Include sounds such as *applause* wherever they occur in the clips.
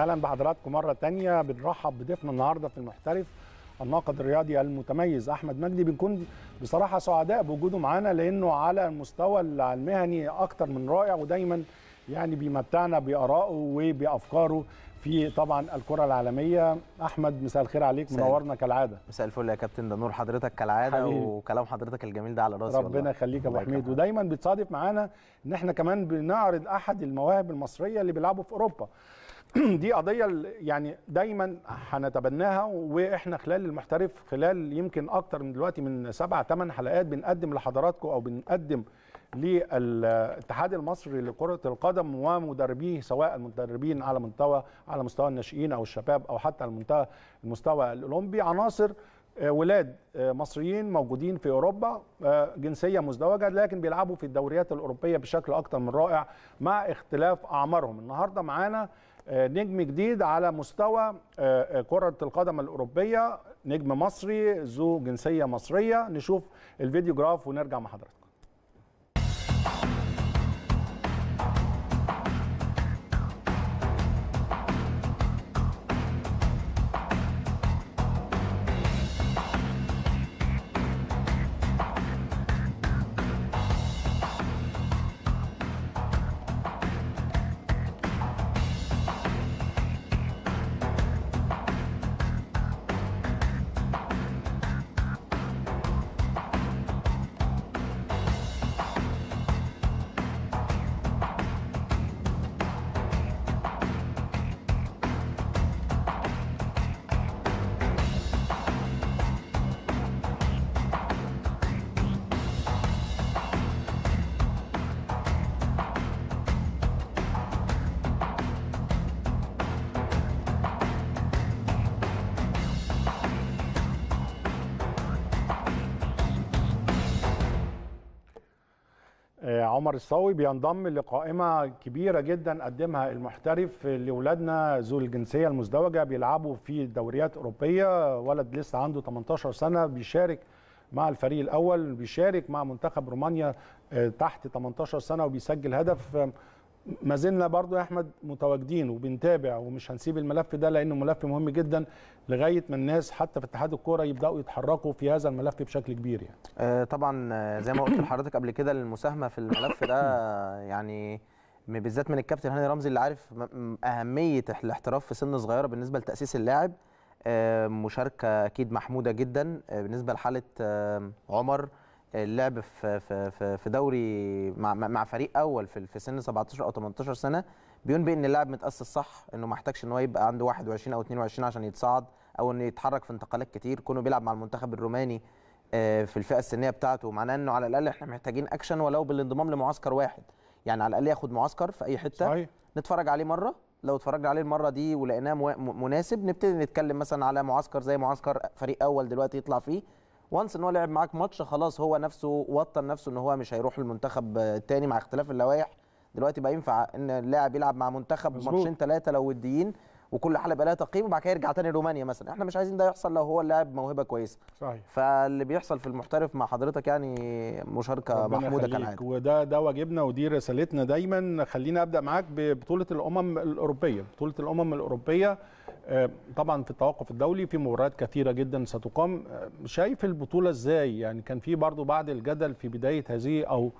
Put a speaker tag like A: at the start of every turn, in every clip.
A: اهلا بحضراتكم مره تانية بنرحب بضيفنا النهارده في المحترف الناقد الرياضي المتميز احمد مجدي بنكون بصراحه سعداء بوجوده معانا لانه على المستوى المهني اكتر من رائع ودايما يعني بيمتعنا بارائه وبافكاره في طبعا الكره العالميه احمد مساء الخير عليك منورنا
B: كالعاده مساء الفل يا كابتن ده نور حضرتك كالعاده حبيب. وكلام حضرتك الجميل
A: ده على راسي ربنا يخليك يا ابو حميد ودايما بتصادف معانا ان احنا كمان بنعرض احد المواهب المصريه اللي بيلعبوا في اوروبا *clears throat* دي قضيه يعني دايما هنتبناها واحنا خلال المحترف خلال يمكن اكتر من دلوقتي من سبع ثمان حلقات بنقدم لحضراتكم او بنقدم للاتحاد المصري لكره القدم ومدربيه سواء المدربين على مستوى على مستوى الناشئين او الشباب او حتى المنتهى المستوى الاولمبي عناصر آه، ولاد آه، مصريين موجودين في اوروبا آه، جنسيه مزدوجه لكن بيلعبوا في الدوريات الاوروبيه بشكل اكتر من رائع مع اختلاف اعمارهم النهارده معانا نجم جديد على مستوى آه، آه، كرة القدم الأوروبية نجم مصري ذو جنسية مصرية نشوف الفيديو جراف ونرجع مع حضرتك عمر الصاوي بينضم لقائمه كبيره جدا قدمها المحترف لاولادنا ذو الجنسيه المزدوجه بيلعبوا في دوريات اوروبيه ولد لسه عنده 18 سنه بيشارك مع الفريق الاول بيشارك مع منتخب رومانيا آه، تحت 18 سنه وبيسجل هدف ما زلنا برضو يا احمد متواجدين وبنتابع ومش هنسيب الملف ده لانه ملف مهم جدا لغايه ما الناس حتى في اتحاد الكوره يبداوا يتحركوا في هذا الملف بشكل كبير يعني. آه، طبعا آه، زي ما قلت لحضرتك قبل كده المساهمه في الملف ده يعني بالذات من
B: الكابتن هاني رمزي اللي عارف اهميه الاحتراف في سن صغيره بالنسبه لتاسيس اللاعب آه، مشاركه اكيد محموده جدا بالنسبه لحاله عمر اللعب في في في دوري مع مع فريق اول في في سن 17 او 18 سنه بينبئ ان اللاعب متاسس صح انه ما احتاجش ان هو يبقى عنده 21 او 22 عشان يتصعد او انه يتحرك في انتقالات كتير كونه بيلعب مع المنتخب الروماني آه، في الفئه السنيه بتاعته معناه انه على الاقل احنا محتاجين اكشن ولو بالانضمام لمعسكر واحد يعني على الاقل ياخد معسكر في اي حته صحيح. نتفرج عليه مره لو اتفرجنا عليه المره دي ولقيناه مناسب نبتدي نتكلم مثلا على معسكر زي معسكر فريق اول دلوقتي يطلع فيه وانس ان هو لعب معاك ماتش خلاص هو نفسه وطن نفسه ان هو مش هيروح المنتخب تاني مع اختلاف اللوائح دلوقتي بقى ينفع ان اللاعب يلعب مع منتخب ماتشين ثلاثه لو وديين وكل حلبه لها تقييم وبعد كده يرجع تاني رومانيا مثلا احنا مش عايزين ده يحصل لو هو اللاعب موهبه كويسه صحيح فاللي بيحصل في المحترف مع حضرتك يعني
A: مشاركه محموده كان عادي وده ده واجبنا ودي رسالتنا دايما خلينا ابدا معاك ببطوله الامم الاوروبيه بطوله الامم الاوروبيه آه، طبعا في التوقف الدولي في مباريات كثيره جدا ستقام آه، شايف البطوله ازاي يعني كان في برضو بعض الجدل في بدايه هذه او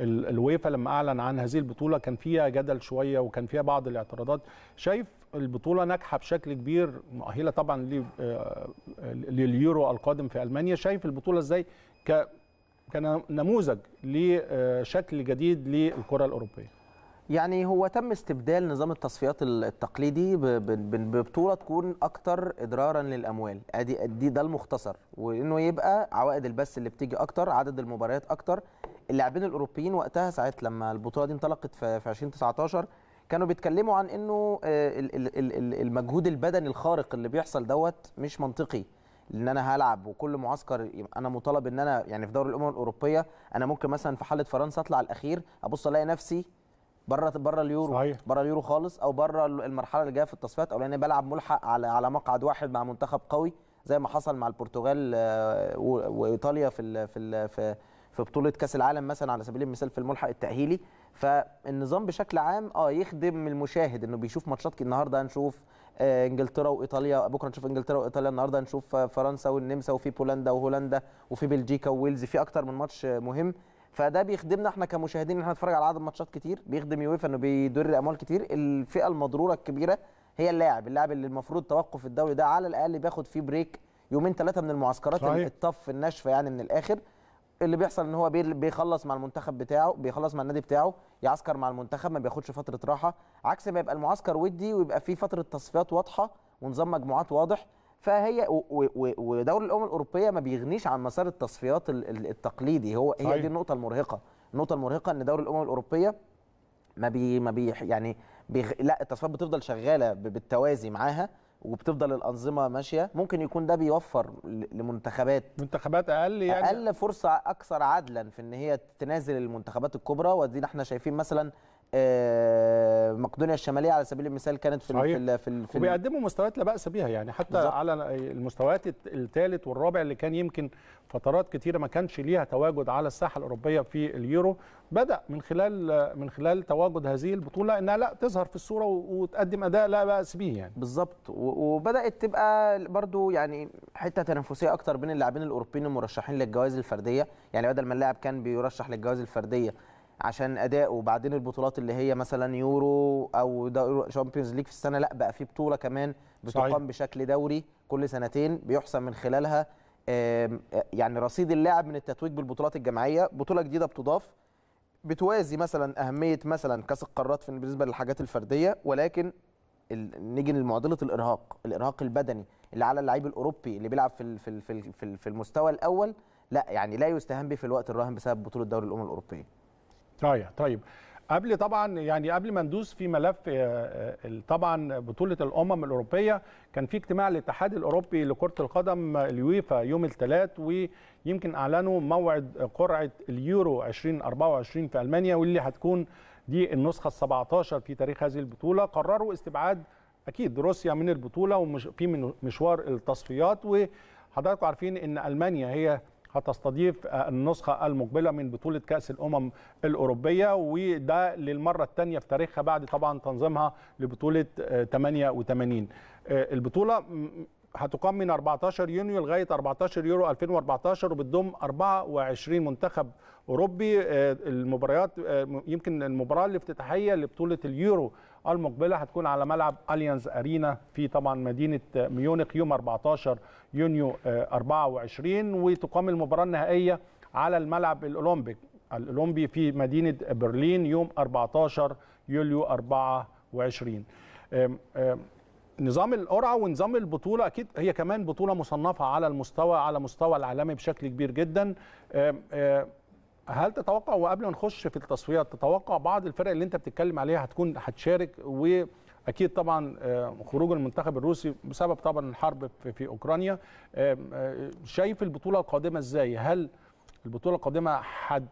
A: الويفا لما اعلن عن هذه البطوله كان فيها جدل شويه وكان فيها بعض الاعتراضات شايف البطوله ناجحه بشكل كبير مؤهله طبعا آه، لليورو القادم في المانيا شايف البطوله ازاي ك كنموذج لشكل جديد للكره الاوروبيه
B: يعني هو تم استبدال نظام التصفيات التقليدي ببطوله تكون اكتر اضرارا للاموال ادي ادي ده المختصر وانه يبقى عوائد البث اللي بتيجي اكتر عدد المباريات اكتر اللاعبين الاوروبيين وقتها ساعه لما البطوله دي انطلقت في 2019 كانوا بيتكلموا عن انه آه، المجهود البدني الخارق اللي بيحصل دوت مش منطقي ان انا هلعب وكل معسكر انا مطالب ان انا يعني في دوري الامم الاوروبيه انا ممكن مثلا في حاله فرنسا اطلع الاخير ابص الاقي نفسي بره بره اليورو صحيح. بره اليورو خالص او بره المرحله اللي جايه في التصفيات او لاني بلعب ملحق على على مقعد واحد مع منتخب قوي زي ما حصل مع البرتغال آه، وايطاليا في في في في بطوله كاس العالم مثلا على سبيل المثال في الملحق التاهيلي فالنظام بشكل عام اه يخدم المشاهد انه بيشوف ماتشات النهارده هنشوف آه، انجلترا وايطاليا بكره نشوف انجلترا وايطاليا النهارده هنشوف آه، فرنسا والنمسا وفي بولندا وهولندا وفي بلجيكا وويلز في اكتر من ماتش آه، مهم فده بيخدمنا احنا كمشاهدين ان احنا نتفرج على عدد ماتشات كتير بيخدم يويفا انه بيدر اموال كتير الفئه المضروره الكبيره هي اللاعب اللاعب اللي المفروض توقف الدوري ده على الاقل بياخد فيه بريك يومين ثلاثه من المعسكرات الطف الناشفه يعني من الاخر اللي بيحصل ان هو بيخلص مع المنتخب بتاعه بيخلص مع النادي بتاعه يعسكر مع المنتخب ما بياخدش فتره راحه عكس ما يبقى المعسكر ودي ويبقى فيه فتره تصفيات واضحه ونظام مجموعات واضح فهي ودوري الامم الاوروبيه ما بيغنيش عن مسار التصفيات التقليدي هو هي دي النقطه المرهقه النقطه المرهقه ان دوري الامم الاوروبيه ما بي ما بي يعني بيغ... لا التصفيات بتفضل شغاله بالتوازي معاها وبتفضل الانظمه ماشيه ممكن يكون ده بيوفر لمنتخبات منتخبات اقل يعني اقل فرصه اكثر عدلا في ان هي تنازل المنتخبات الكبرى ودي احنا شايفين مثلا آه،
A: مقدونيا الشماليه على سبيل المثال كانت في صحيح. في في, في وبيقدموا مستويات لا باس بيها يعني حتى بالزبط. على المستويات الثالث والرابع اللي كان يمكن فترات كتيره ما كانش ليها تواجد على الساحه الاوروبيه في اليورو بدا من خلال من خلال تواجد هذه البطوله انها لا تظهر في الصوره وتقدم اداء لا باس به يعني بالظبط وبدات تبقى
B: برضو يعني حته تنافسيه اكتر بين اللاعبين الاوروبيين المرشحين للجوائز الفرديه يعني بدل ما اللاعب كان بيرشح للجوائز الفرديه عشان اداؤه وبعدين البطولات اللي هي مثلا يورو او شامبيونز ليج في السنه لا بقى في بطوله كمان بتقام بشكل دوري كل سنتين بيحسن من خلالها يعني رصيد اللاعب من التتويج بالبطولات الجماعيه بطوله جديده بتضاف بتوازي مثلا اهميه مثلا كاس القارات بالنسبه للحاجات الفرديه ولكن نيجي لمعضله الارهاق الارهاق البدني اللي على اللعيب الاوروبي اللي بيلعب في في في في المستوى الاول لا يعني لا يستهان به في الوقت الراهن
A: بسبب بطوله دوري الامم الاوروبيه طيب طيب قبل طبعا يعني قبل ما ندوس في ملف آه، آه، طبعا بطوله الامم الاوروبيه كان في اجتماع الاتحاد الاوروبي لكره القدم اليويفا يوم الثلاث ويمكن اعلنوا موعد قرعه اليورو 2024 في المانيا واللي هتكون دي النسخه ال17 في تاريخ هذه البطوله قرروا استبعاد اكيد روسيا من البطوله وفي مشوار التصفيات وحضراتكم عارفين ان المانيا هي هتستضيف النسخة المقبلة من بطولة كأس الأمم الأوروبية وده للمرة الثانية في تاريخها بعد طبعا تنظيمها لبطولة 88 آه، آه، البطولة هتقام من 14 يونيو لغاية 14 يورو 2014 وبتضم 24 منتخب أوروبي آه، المباريات يمكن المباراة الافتتاحية لبطولة اليورو المقبله هتكون على ملعب اليانز ارينا في طبعا مدينه ميونخ يوم 14 يونيو 24 آه، وتقام المباراه النهائيه على الملعب الاولمبيك الاولمبي في مدينه برلين يوم 14 يوليو 24 نظام القرعه ونظام البطوله اكيد هي كمان بطوله مصنفه على المستوى على مستوى العالمي بشكل كبير جدا هل تتوقع وقبل ما نخش في التصفيات تتوقع بعض الفرق اللي انت بتتكلم عليها هتكون هتشارك واكيد طبعا آه، خروج المنتخب الروسي بسبب طبعا الحرب في اوكرانيا آه، آه، شايف البطوله القادمه ازاي هل البطوله القادمه حد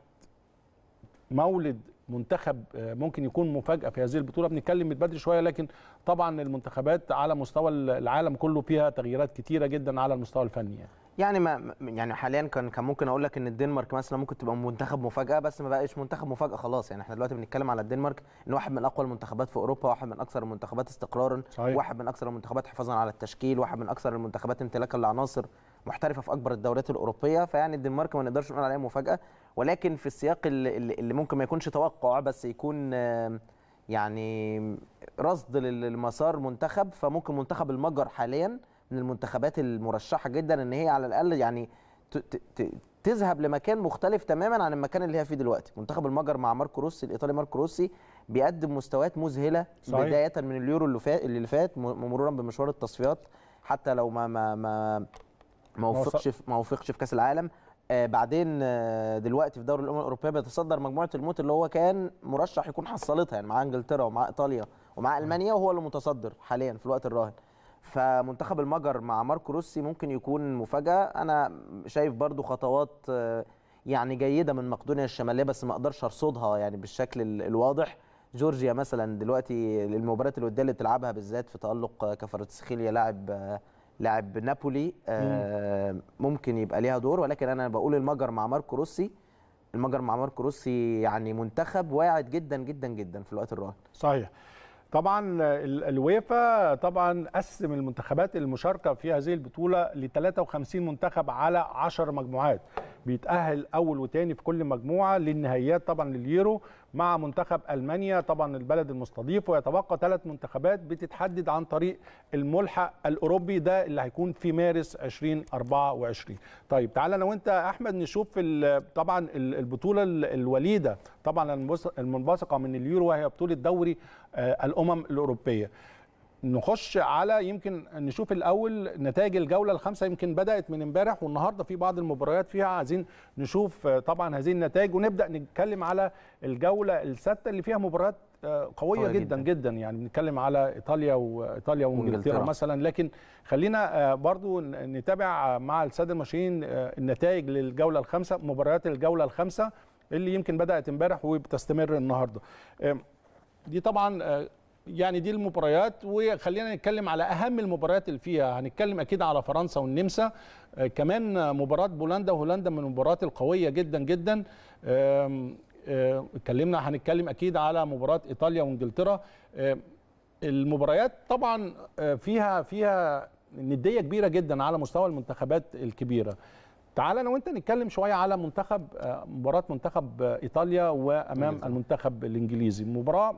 A: مولد منتخب ممكن يكون مفاجاه في هذه البطوله بنتكلم من بدري شويه لكن طبعا المنتخبات على مستوى العالم كله فيها تغييرات كتيره جدا على المستوى الفني يعني. يعني ما يعني حاليا كان كان ممكن اقول لك ان الدنمارك مثلا ممكن تبقى
B: منتخب مفاجاه بس ما بقاش منتخب مفاجاه خلاص يعني احنا دلوقتي بنتكلم على الدنمارك ان واحد من اقوى المنتخبات في اوروبا واحد من اكثر المنتخبات استقرارا صحيح. واحد من اكثر المنتخبات حفاظا على التشكيل واحد من اكثر المنتخبات امتلاكا لعناصر محترفه في اكبر الدوريات الاوروبيه فيعني الدنمارك ما نقدرش نقول عليها مفاجاه ولكن في السياق اللي, اللي ممكن ما يكونش توقع بس يكون يعني رصد للمسار منتخب فممكن منتخب المجر حاليا من المنتخبات المرشحه جدا ان هي على الاقل يعني تذهب لمكان مختلف تماما عن المكان اللي هي فيه دلوقتي منتخب المجر مع ماركو روسي الايطالي ماركو روسي بيقدم مستويات مذهله صحيح. بدايه من اليورو اللي فات اللي فات مرورا بمشوار التصفيات حتى لو ما ما ما ما وفقش ما وفقش في كاس العالم آه بعدين آه دلوقتي في دوري الامم الاوروبيه بيتصدر مجموعه الموت اللي هو كان مرشح يكون حصلتها يعني مع انجلترا ومع ايطاليا ومع المانيا وهو اللي متصدر حاليا في الوقت الراهن فمنتخب المجر مع ماركو روسي ممكن يكون مفاجاه انا شايف برضو خطوات آه، يعني جيده من مقدونيا الشماليه بس ما اقدرش ارصدها يعني بالشكل الواضح جورجيا مثلا دلوقتي للمباريات الوديه اللي بتلعبها بالذات في تالق كفرتسخيليا لاعب آه، لاعب نابولي آه، ممكن يبقى ليها دور ولكن انا بقول المجر مع ماركو روسي
A: المجر مع ماركو روسي يعني منتخب واعد جدا جدا جدا في الوقت الراهن صحيح طبعا الويفا طبعا قسم المنتخبات المشاركه في هذه البطوله ل 53 منتخب على 10 مجموعات بيتاهل اول وتاني في كل مجموعه للنهائيات طبعا لليورو مع منتخب المانيا طبعا البلد المستضيف ويتبقى ثلاث منتخبات بتتحدد عن طريق الملحق الاوروبي ده اللي هيكون في مارس 2024 طيب تعالى انا وانت يا احمد نشوف طبعا البطوله الوليده طبعا المنبثقه من اليورو وهي بطوله دوري آه، الامم الاوروبيه نخش على يمكن نشوف الاول نتائج الجوله الخامسه يمكن بدات من امبارح والنهارده في بعض المباريات فيها عايزين نشوف آه، طبعا هذه النتائج ونبدا نتكلم على الجوله السادسه اللي فيها مباريات آه، قويه جدا, جدا جدا يعني بنتكلم على ايطاليا وايطاليا وانجلترا مثلا لكن خلينا آه، برضو نتابع مع الساده المشاهدين النتائج للجوله الخامسه مباريات الجوله الخامسه اللي يمكن بدات امبارح وبتستمر النهارده دي طبعا يعني دي المباريات وخلينا نتكلم على اهم المباريات اللي فيها هنتكلم اكيد على فرنسا والنمسا آه، كمان مباراه بولندا وهولندا من المباريات القويه جدا جدا آه، اتكلمنا هنتكلم اكيد على مباراه ايطاليا وانجلترا آه، المباريات طبعا فيها فيها نديه كبيره جدا على مستوى المنتخبات الكبيره تعال انا وانت نتكلم شويه على منتخب مباراه منتخب ايطاليا وامام المنتخب الانجليزي مباراه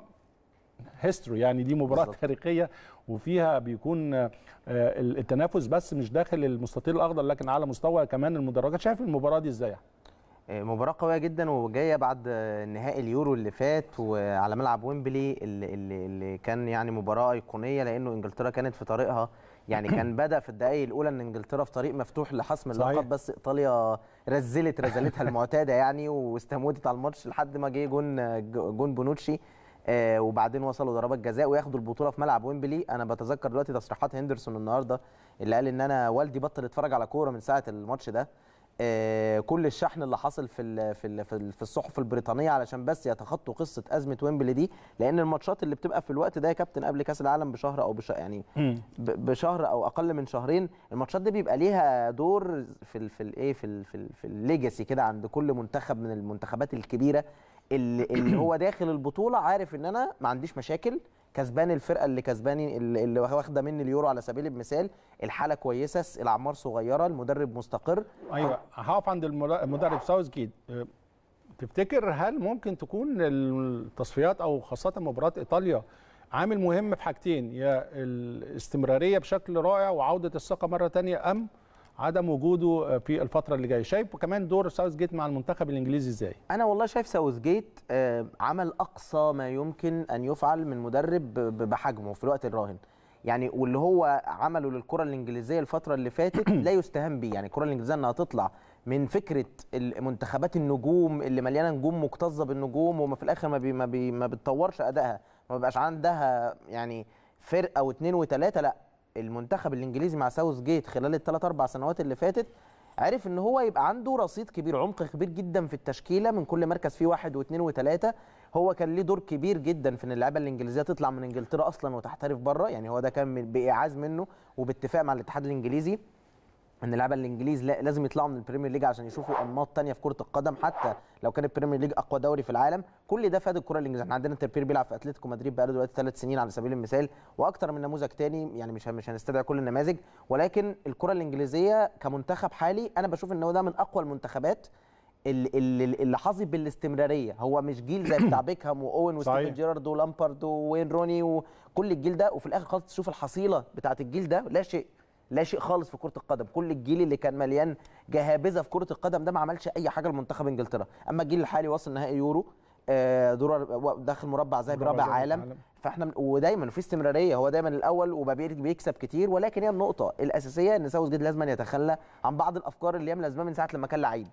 A: هيستوري يعني دي مباراه بالزبط. تاريخيه وفيها بيكون آه، التنافس بس مش داخل المستطيل الاخضر لكن على مستوى كمان المدرجات شايف المباراه دي ازاي آه، مباراة قوية
B: جدا وجاية بعد آه، نهائي اليورو اللي فات وعلى ملعب ويمبلي اللي, اللي كان يعني مباراة أيقونية لأنه إنجلترا كانت في طريقها يعني *clears throat* كان بدأ في الدقايق الأولى إن إنجلترا في طريق مفتوح لحسم اللقب بس إيطاليا رزلت رزلتها المعتادة يعني واستموتت على الماتش لحد ما جه جون جون بونوتشي آه، وبعدين وصلوا ضربات جزاء وياخدوا البطوله في ملعب ويمبلي انا بتذكر دلوقتي تصريحات هندرسون النهارده اللي قال ان انا والدي بطل يتفرج على كوره من ساعه الماتش ده آه، كل الشحن اللي حصل في في في الصحف البريطانيه علشان بس يتخطوا قصه ازمه ويمبلي دي لان الماتشات اللي بتبقى في الوقت ده يا كابتن قبل كاس العالم بشهر او بش يعني بشهر او اقل من شهرين الماتشات دي بيبقى ليها دور في الـ في الايه في الـ في, في الليجاسي كده عند كل منتخب من المنتخبات الكبيره اللي, اللي هو داخل البطوله عارف ان انا ما عنديش مشاكل كسبان الفرقه اللي كسباني اللي واخده مني اليورو على سبيل المثال الحاله كويسه
A: الاعمار صغيره المدرب مستقر ايوه هقف عند المدرب ساوث جيت أه، تفتكر هل ممكن تكون التصفيات او خاصه مباراه ايطاليا عامل مهم في حاجتين يا الاستمراريه بشكل رائع وعوده الثقه مره ثانيه ام عدم وجوده في الفتره اللي جايه شايف كمان دور ساوث جيت مع المنتخب الانجليزي ازاي انا والله شايف ساوث جيت آه، عمل اقصى ما يمكن ان يفعل من مدرب
B: بحجمه في الوقت الراهن يعني واللي هو عمله للكره الانجليزيه الفتره اللي فاتت *clears throat* لا يستهان به يعني الكره الانجليزيه انها تطلع من فكره المنتخبات النجوم اللي مليانه نجوم مكتظه بالنجوم وما في الاخر ما بي ما, بي ما بتطورش ادائها ما بيبقاش عندها يعني فرقه واثنين وثلاثه لا المنتخب الانجليزي مع ساوث جيت خلال الثلاث اربع سنوات اللي فاتت عرف ان هو يبقى عنده رصيد كبير عمق كبير جدا في التشكيله من كل مركز فيه واحد واثنين وثلاثه هو كان ليه دور كبير جدا في ان اللعيبه الانجليزيه تطلع من انجلترا اصلا وتحترف بره يعني هو ده كان بايعاز منه وباتفاق مع الاتحاد الانجليزي ان اللعيبه الانجليز لازم يطلعوا من البريمير ليج عشان يشوفوا انماط ثانيه في كره القدم حتى لو كان البريمير ليج اقوى دوري في العالم كل ده فاد الكره الانجليزيه يعني احنا عندنا تربير بيلعب في اتلتيكو مدريد بقاله دلوقتي ثلاث سنين على سبيل المثال واكثر من نموذج تاني يعني مش مش هنستدعي كل النماذج ولكن الكره الانجليزيه كمنتخب حالي انا بشوف ان هو ده من اقوى المنتخبات اللي اللي حظي بالاستمراريه هو مش جيل زي بتاع *coughs* بيكهام واوين وستيفن جيرارد ولامبارد وين روني وكل الجيل ده وفي الاخر خالص تشوف الحصيله بتاعه الجيل ده لا شيء لا شيء خالص في كره القدم كل الجيل اللي كان مليان جهابذه في كره القدم ده ما عملش اي حاجه لمنتخب انجلترا اما الجيل الحالي واصل نهائي يورو آه، دور داخل مربع ذهبي رابع عالم, عالم. فاحنا ودايما في استمراريه هو دايما الاول وبيكسب كتير ولكن هي النقطه الاساسيه ان ساوث جيت لازم يتخلى عن بعض الافكار اللي يملى زمان من ساعه لما كان لعيب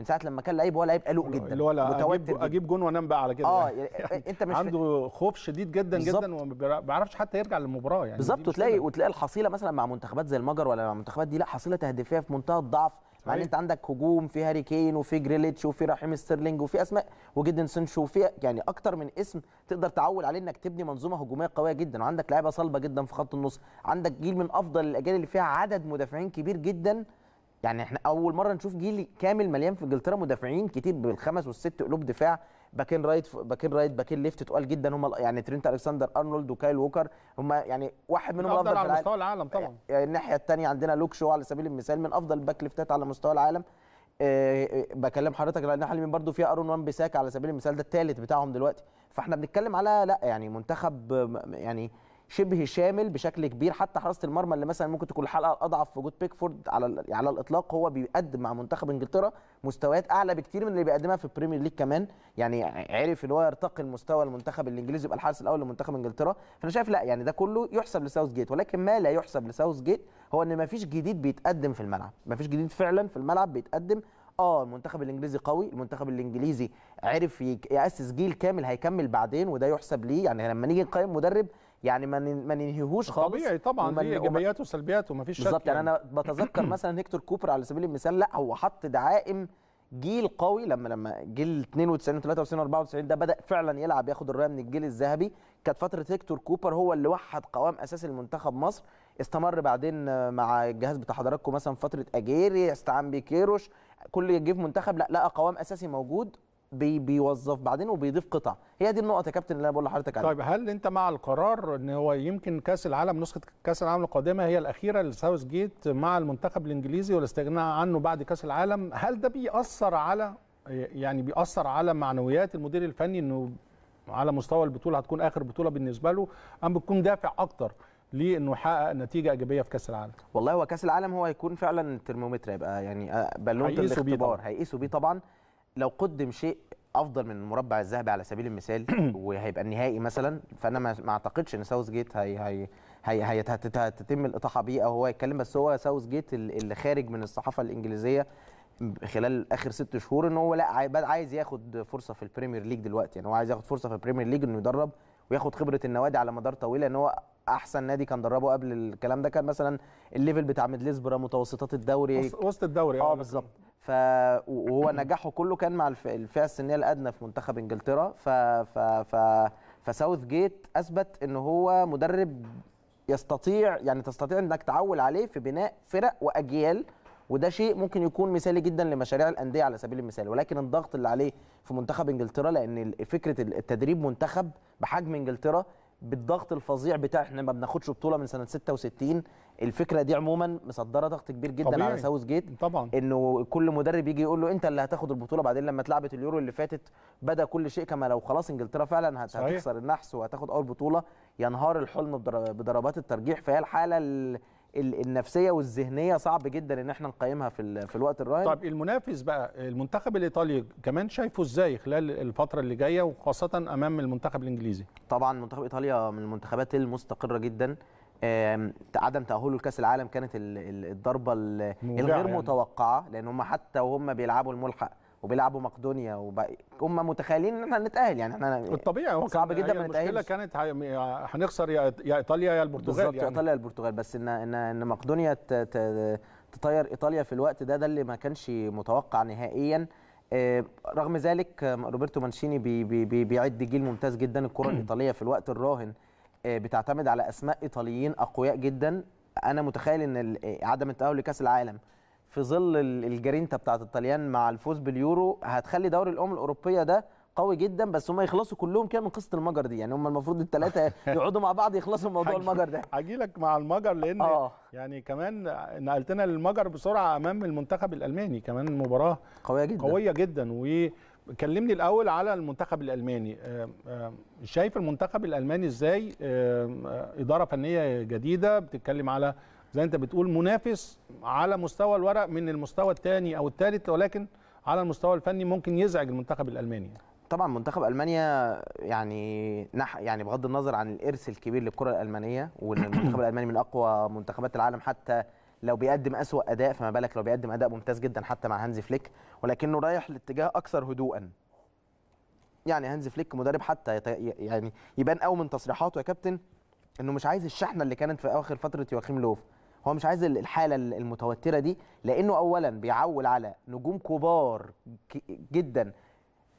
B: من ساعه لما كان لعيب هو لعيب قلق جدا اللي هو متوتر اجيب
A: جون وانام بقى على كده اه يعني, يعني *laughs* انت مش
B: عنده خوف شديد جدا جدا
A: وما بيعرفش حتى يرجع للمباراه يعني بالظبط وتلاقي
B: وتلاقي الحصيله مثلا مع منتخبات زي المجر ولا مع منتخبات دي لا حصيله تهديفيه في منتهى الضعف مع ان انت عندك هجوم في هاري كين وفي جريليتش وفي رحيم ستيرلينج وفي اسماء وجدن سنشو وفي يعني اكتر من اسم تقدر تعول عليه انك تبني منظومه هجوميه قويه جدا وعندك لعيبه صلبه جدا في خط النص عندك جيل من افضل الاجيال اللي فيها عدد مدافعين كبير جدا يعني احنا اول مره نشوف جيل كامل مليان في انجلترا مدافعين كتير بالخمس والست قلوب دفاع باكين رايت باكين رايت باكين ليفت تقال جدا هم يعني ترينت الكسندر ارنولد وكايل ووكر هم يعني واحد منهم افضل, على مستوى
A: العالم طبعا
B: يعني الناحيه الثانيه عندنا لوك شو على سبيل المثال من افضل باك ليفتات على مستوى العالم أه, آه، بكلم حضرتك على الناحيه اليمين برده فيها ارون وان بيساك على سبيل المثال ده الثالث بتاعهم دلوقتي فاحنا بنتكلم على لا يعني منتخب يعني شبه شامل بشكل كبير حتى حراسه المرمى اللي مثلا ممكن تكون الحلقه الاضعف في وجود بيكفورد على يعني على الاطلاق هو بيقدم مع منتخب انجلترا مستويات اعلى بكتير من اللي بيقدمها في البريمير ليج كمان يعني عرف ان هو يرتقي لمستوى المنتخب الانجليزي يبقى الحارس الاول لمنتخب انجلترا فانا شايف لا يعني ده كله يحسب لساوث جيت ولكن ما لا يحسب لساوث جيت هو ان ما فيش جديد بيتقدم في الملعب ما فيش جديد فعلا في الملعب بيتقدم اه المنتخب الانجليزي قوي المنتخب الانجليزي عرف ياسس جيل كامل هيكمل بعدين وده يحسب ليه يعني لما نيجي نقيم مدرب يعني ما ما ننهيهوش خالص طبيعي طبعا ليه ايجابياته
A: وسلبياته ما فيش شك بالظبط يعني, يعني. انا
B: بتذكر *clears throat* مثلا هيكتور كوبر على سبيل المثال لا هو حط دعائم جيل قوي لما لما جيل 92 و93 و94 ده بدا فعلا يلعب ياخد الرايه من الجيل الذهبي كانت فتره هيكتور كوبر هو اللي وحد قوام اساسي لمنتخب مصر استمر بعدين مع الجهاز بتاع حضراتكم مثلا فتره اجيري استعان بكيروش كل يجي في منتخب لا لقى قوام اساسي موجود بي
A: بيوظف بعدين وبيضيف قطع هي دي النقطه يا كابتن اللي انا بقول لحضرتك عليها طيب هل انت مع القرار ان هو يمكن كاس العالم نسخه كاس العالم القادمه هي الاخيره لساوث جيت مع المنتخب الانجليزي والاستغناء عنه بعد كاس العالم هل ده بيأثر على يعني بيأثر على معنويات المدير الفني انه على مستوى البطوله هتكون اخر بطوله بالنسبه له ام بتكون دافع اكتر ليه انه يحقق نتيجه ايجابيه في كاس العالم والله هو كاس العالم هو
B: هيكون فعلا الترمومتر هيبقى يعني آه، بالون الاختبار هيقيسوا بيه طبعا لو قدم شيء افضل من المربع الذهبي على سبيل المثال *clears throat* وهيبقى النهائي مثلا فانا ما اعتقدش ان ساوث جيت هي هي هي هي هتتم الاطاحه بيه او هو يتكلم بس هو ساوث جيت اللي خارج من الصحافه الانجليزيه خلال اخر ست شهور ان هو لا عايز ياخد فرصه في البريمير ليج دلوقتي يعني هو عايز ياخد فرصه في البريمير ليج انه يدرب وياخد خبره النوادي على مدار طويله لان هو احسن نادي كان دربه قبل الكلام ده كان مثلا الليفل بتاع ميدلسبرا متوسطات الدوري وسط الدوري آه،, اه بالظبط ف وهو *clears throat* نجاحه كله كان مع الفئه السنيه الادنى في منتخب انجلترا ف ف ف فساوث جيت اثبت ان هو مدرب يستطيع يعني تستطيع انك تعول عليه في بناء فرق واجيال وده شيء ممكن يكون مثالي جدا لمشاريع الانديه على سبيل المثال ولكن الضغط اللي عليه في منتخب انجلترا لان فكره التدريب منتخب بحجم انجلترا بالضغط الفظيع بتاع احنا ما بناخدش بطوله من سنه 66 الفكره دي عموما مصدره ضغط كبير جدا طبيعي. على ساوث جيت طبعا انه كل مدرب يجي يقول له انت اللي هتاخد البطوله بعدين لما اتلعبت اليورو اللي فاتت بدا كل شيء كما لو خلاص انجلترا فعلا هتخسر النحس وهتاخد اول بطوله ينهار الحلم بضربات الترجيح فهي الحاله اللي النفسيه والذهنيه صعب جدا ان احنا نقيمها في في الوقت الراهن طب
A: المنافس بقى المنتخب الايطالي كمان شايفه ازاي خلال الفتره اللي جايه وخاصه امام المنتخب الانجليزي طبعا منتخب ايطاليا من
B: المنتخبات المستقره جدا عدم تاهله لكاس العالم كانت الضربه الغير يعني. متوقعه لان هم حتى وهم بيلعبوا الملحق وبيلعبوا مقدونيا وبقى هم متخيلين ان احنا هنتاهل يعني احنا الطبيعي هو صعب جدا ما نتاهلش المشكله
A: كانت هنخسر يا ايطاليا يا البرتغال بالظبط يعني. ايطاليا يا البرتغال بس ان ان ان مقدونيا تطير
B: ايطاليا في الوقت ده ده اللي ما كانش متوقع نهائيا آه، رغم ذلك روبرتو مانشيني بي بي بيعد جيل ممتاز جدا الكره *clears throat* الايطاليه في الوقت الراهن آه، بتعتمد على اسماء ايطاليين اقوياء جدا انا متخيل ان آه، عدم التاهل لكاس العالم في ظل الجرينتا بتاعت الطليان مع الفوز باليورو هتخلي دوري الامم الاوروبيه ده قوي جدا بس هم يخلصوا كلهم كده من قصه المجر دي يعني هم المفروض الثلاثه *laughs* يقعدوا
A: مع بعض يخلصوا موضوع المجر ده هاجي لك مع المجر لان آه. يعني كمان نقلتنا للمجر بسرعه امام المنتخب الالماني كمان مباراه قويه جدا قويه جدا وكلمني الاول على المنتخب الالماني آه، آه، شايف المنتخب الالماني ازاي آه، اداره فنيه جديده بتتكلم على زي انت بتقول منافس على مستوى الورق من المستوى الثاني او الثالث ولكن على المستوى الفني ممكن يزعج المنتخب الالماني يعني.
B: طبعا منتخب المانيا يعني نح يعني بغض النظر عن الارث الكبير للكره الالمانيه وان المنتخب الالماني من اقوى منتخبات العالم حتى لو بيقدم اسوا اداء فما بالك لو بيقدم اداء ممتاز جدا حتى مع هانزي فليك ولكنه رايح لاتجاه اكثر هدوءا يعني هانزي فليك مدرب حتى يعني يبان قوي من تصريحاته يا كابتن انه مش عايز الشحنه اللي كانت في اخر فتره يواخيم لوف هو مش عايز الحاله المتوتره دي لانه اولا بيعول على نجوم كبار جدا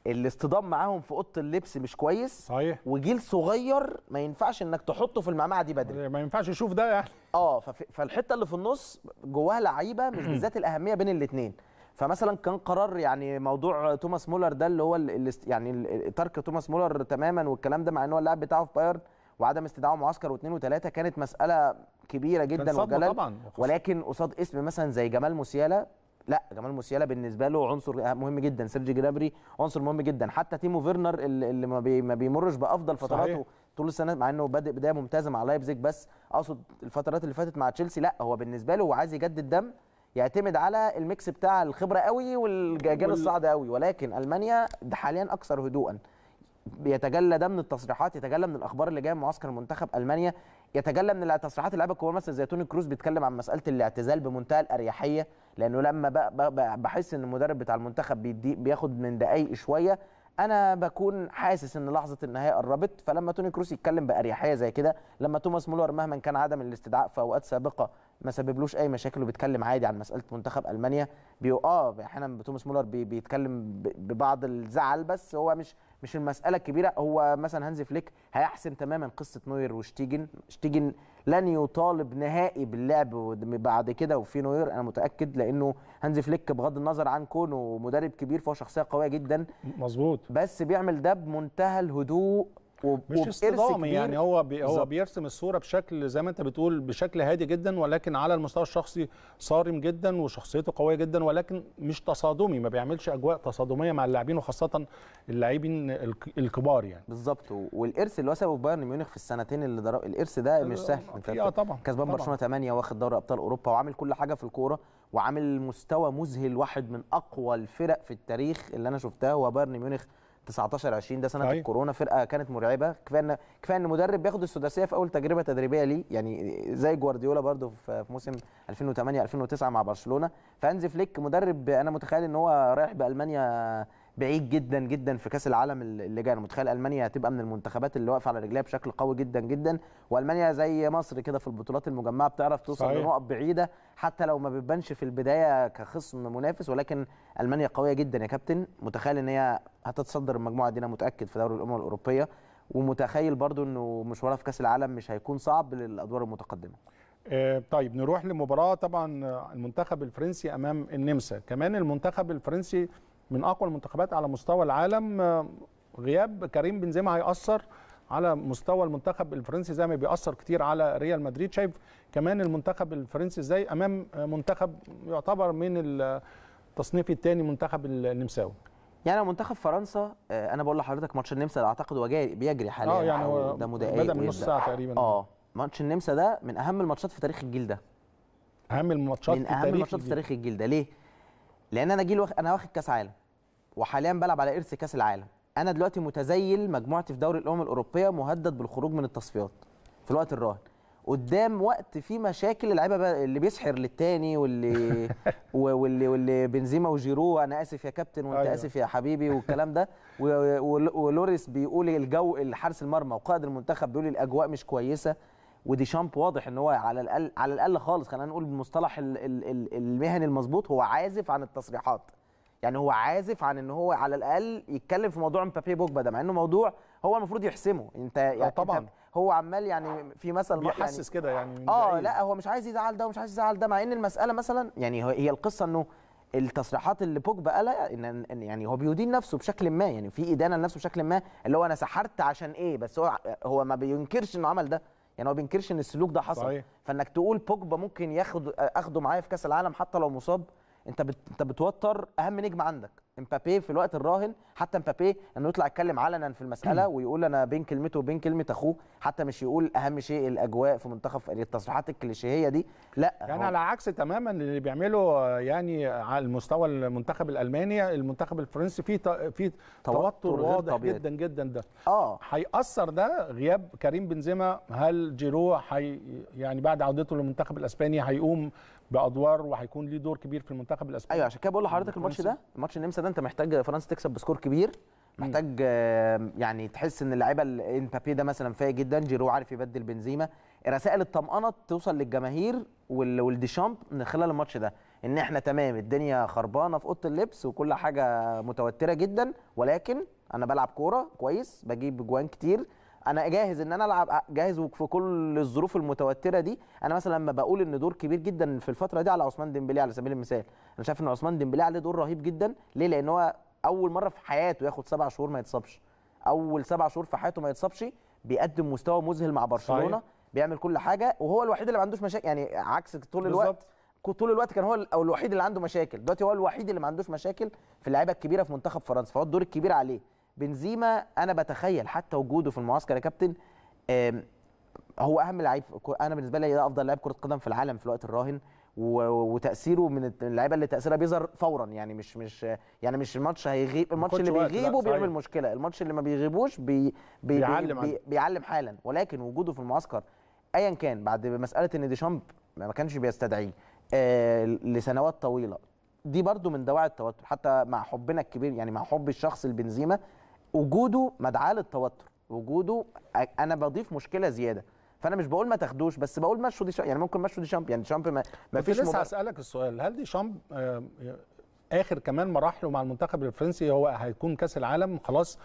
B: الاصطدام معاهم في اوضه اللبس مش كويس صحيح وجيل صغير ما ينفعش انك تحطه في المعمعه دي بدري ما ينفعش يشوف ده يعني اه فالحته اللي في النص جواها لعيبه مش *clears throat* بالذات الاهميه بين الاثنين فمثلا كان قرار يعني موضوع توماس مولر ده اللي هو اللي يعني ترك توماس مولر تماما والكلام ده مع ان هو اللاعب بتاعه في بايرن وعدم استدعاء معسكر واثنين وثلاثه كانت مساله كبيره جدا وجلال طبعا ولكن قصاد اسم مثلا زي جمال موسيالا لا جمال موسيالا بالنسبه له عنصر مهم جدا سيرجي جنابري عنصر مهم جدا حتى تيمو فيرنر اللي ما بيمرش بافضل فتراته صحيح. طول السنه مع انه بادئ بدايه ممتازه مع لايبزيج بس اقصد الفترات اللي فاتت مع تشيلسي لا هو بالنسبه له عايز يجدد دم يعتمد على الميكس بتاع الخبره قوي والجيل وال... الصاعد قوي ولكن المانيا حاليا اكثر هدوءا يتجلى ده من التصريحات يتجلى من الاخبار اللي جايه من معسكر منتخب المانيا يتجلى من تصريحات اللعيبه الكبار مثلا زي توني كروز بيتكلم عن مساله الاعتزال بمنتهى الاريحيه لانه لما بحس ان المدرب بتاع المنتخب بيدي بياخد من دقايق شويه انا بكون حاسس ان لحظه النهايه قربت فلما توني كروس يتكلم باريحيه زي كده لما توماس مولر مهما كان عدم الاستدعاء في اوقات سابقه ما سببلوش اي مشاكل وبيتكلم عادي عن مساله منتخب المانيا بيقول اه احيانا توماس مولر بيتكلم ببعض الزعل بس هو مش مش المساله الكبيره هو مثلا هانز فليك هيحسم تماما قصه نوير وشتيجن شتيجن لن يطالب نهائي باللعب بعد كده وفي نوير انا متاكد لانه هانز فليك بغض النظر عن كونه مدرب كبير فهو شخصيه قويه جدا مظبوط بس بيعمل ده بمنتهى الهدوء مش اصطدام يعني هو بي هو
A: بيرسم الصوره بشكل زي ما انت بتقول بشكل هادي جدا ولكن على المستوى الشخصي صارم جدا وشخصيته قويه جدا ولكن مش تصادمي ما بيعملش اجواء تصادميه مع اللاعبين وخاصه اللاعبين الكبار يعني بالظبط والارث اللي وسبه في بايرن ميونخ في السنتين اللي
B: درب الارث ده مش آه، سهل اه طبعا كسبان برشلونه 8 واخد دوري ابطال اوروبا وعامل كل حاجه في الكوره وعامل مستوى مذهل واحد من اقوى الفرق في التاريخ اللي انا شفتها هو بايرن ميونخ 19 20 ده سنه أيوة. الكورونا فرقه كانت مرعبه كفايه ان كفايه ان مدرب بياخد السداسيه في اول تجربه تدريبيه ليه يعني زي جوارديولا برده في موسم 2008 2009 مع برشلونه فانزي فليك مدرب انا متخيل ان هو رايح بالمانيا بعيد جدا جدا في كاس العالم اللي جاي متخيل المانيا هتبقى من المنتخبات اللي واقفه على رجليها بشكل قوي جدا جدا والمانيا زي مصر كده في البطولات المجمعه بتعرف توصل صحيح. لنقط بعيده حتى لو ما بتبانش في البدايه كخصم منافس ولكن المانيا قويه جدا يا كابتن متخيل ان هي هتتصدر المجموعه دي انا متاكد في دوري الامم الاوروبيه ومتخيل برضو انه مشوارها في كاس العالم
A: مش هيكون صعب للادوار المتقدمه آه، طيب نروح لمباراه طبعا المنتخب الفرنسي امام النمسا كمان المنتخب الفرنسي من اقوى المنتخبات على مستوى العالم غياب كريم بنزيما هيأثر على مستوى المنتخب الفرنسي زي ما بيأثر كتير على ريال مدريد شايف كمان المنتخب الفرنسي ازاي امام منتخب يعتبر من التصنيف الثاني منتخب النمساوي يعني منتخب فرنسا آه، انا بقول لحضرتك ماتش النمسا اعتقد هو بيجري حاليا اه يعني هو ده مدقائق بدا من نص ساعه تقريبا
B: اه ماتش النمسا ده من اهم الماتشات في تاريخ الجيل ده اهم الماتشات من اهم الماتشات في تاريخ الجيل ده ليه لان انا جيل انا واخد كاس عالم وحاليا بلعب على ارث كاس العالم انا دلوقتي متزيل مجموعتي في دوري الامم الاوروبيه مهدد بالخروج من التصفيات في الوقت الراهن قدام وقت فيه مشاكل اللعيبه اللي بيسحر للتاني واللي *laughs* واللي واللي بنزيما وجيرو انا اسف يا كابتن وانت أيوة. اسف يا حبيبي والكلام ده ولوريس بيقول الجو الحارس المرمى وقائد المنتخب بيقول الاجواء مش كويسه وديشامب واضح ان هو على الاقل على الاقل خالص خلينا نقول بالمصطلح المهني المظبوط هو عازف عن التصريحات يعني هو عازف عن ان هو على الاقل يتكلم في موضوع مبابي بوجبا ده مع انه موضوع هو المفروض يحسمه انت آه، يعني طبعا انت هو عمال يعني في مثل يعني بيحسس يعني كده يعني اه لا هو مش عايز يزعل ده ومش عايز يزعل ده مع ان المساله مثلا يعني هي القصه انه التصريحات اللي بوجبا قالها ان يعني هو بيدين نفسه بشكل ما يعني في ادانه لنفسه بشكل ما اللي هو انا سحرت عشان ايه بس هو هو ما بينكرش انه عمل ده يعني هو بينكرش ان السلوك ده حصل صحيح. فانك تقول بوجبا ممكن ياخد آه، اخده معايا في كاس العالم حتى لو مصاب انت بت... انت بتوتر اهم نجم عندك امبابي في الوقت الراهن حتى امبابي انه يطلع يتكلم علنا في المساله *clears throat* ويقول انا بين كلمته وبين كلمه اخوه حتى مش يقول
A: اهم شيء الاجواء في منتخب التصريحات الكليشيهيه دي لا يعني هو. على عكس تماما اللي بيعمله يعني على المستوى المنتخب الالماني المنتخب الفرنسي في في توتر واضح طبيعي. جدا جدا ده اه هيأثر ده غياب كريم بنزيما هل جيرو حي يعني بعد عودته للمنتخب الاسباني هيقوم بادوار وهيكون ليه دور كبير في المنتخب الاسباني ايوه عشان كده بقول لحضرتك الماتش ده الماتش النمسا ده انت محتاج فرنسا تكسب بسكور كبير
B: محتاج يعني تحس ان اللعيبه امبابي ده مثلا فايق جدا جيرو عارف يبدل بنزيما رسائل الطمانه توصل للجماهير والديشامب من خلال الماتش ده ان احنا تمام الدنيا خربانه في اوضه اللبس وكل حاجه متوتره جدا ولكن انا بلعب كوره كويس بجيب جوان كتير انا جاهز ان انا العب جاهز في كل الظروف المتوتره دي انا مثلا لما بقول ان دور كبير جدا في الفتره دي على عثمان ديمبلي على سبيل المثال انا شايف ان عثمان ديمبلي عليه دور رهيب جدا ليه لان هو اول مره في حياته ياخد سبع شهور ما يتصابش اول سبع شهور في حياته ما يتصابش بيقدم مستوى مذهل مع برشلونه صحيح. بيعمل كل حاجه وهو الوحيد اللي ما عندوش مشاكل يعني عكس طول الوقت طول الوقت كان هو او الوحيد اللي عنده مشاكل دلوقتي هو الوحيد اللي ما عندوش مشاكل في اللعيبه الكبيره في منتخب فرنسا فهو الدور الكبير عليه بنزيما انا بتخيل حتى وجوده في المعسكر يا كابتن هو اهم لعيب انا بالنسبه لي ده افضل لاعب كره قدم في العالم في الوقت الراهن وتاثيره من اللعيبه اللي تاثيرها بيظهر فورا يعني مش مش يعني مش الماتش هيغيب الماتش اللي بيغيبه بيعمل مشكله الماتش اللي ما بيغيبوش بي بي بيعلم بي بيعلم حالا ولكن وجوده في المعسكر ايا كان بعد مساله ان ديشامب ما كانش بيستدعيه آه لسنوات طويله دي برضو من دواعي التوتر حتى مع حبنا الكبير يعني مع حب الشخص لبنزيما وجوده مدعاه للتوتر وجوده انا بضيف مشكله زياده فانا مش بقول ما تاخدوش بس بقول مشوا دي شامب يعني ممكن مشوا دي شامب يعني شامب ما, ما فيش لسه
A: هسالك السؤال هل دي شامب آه، آه، اخر كمان مراحله مع المنتخب الفرنسي هو هيكون كاس العالم خلاص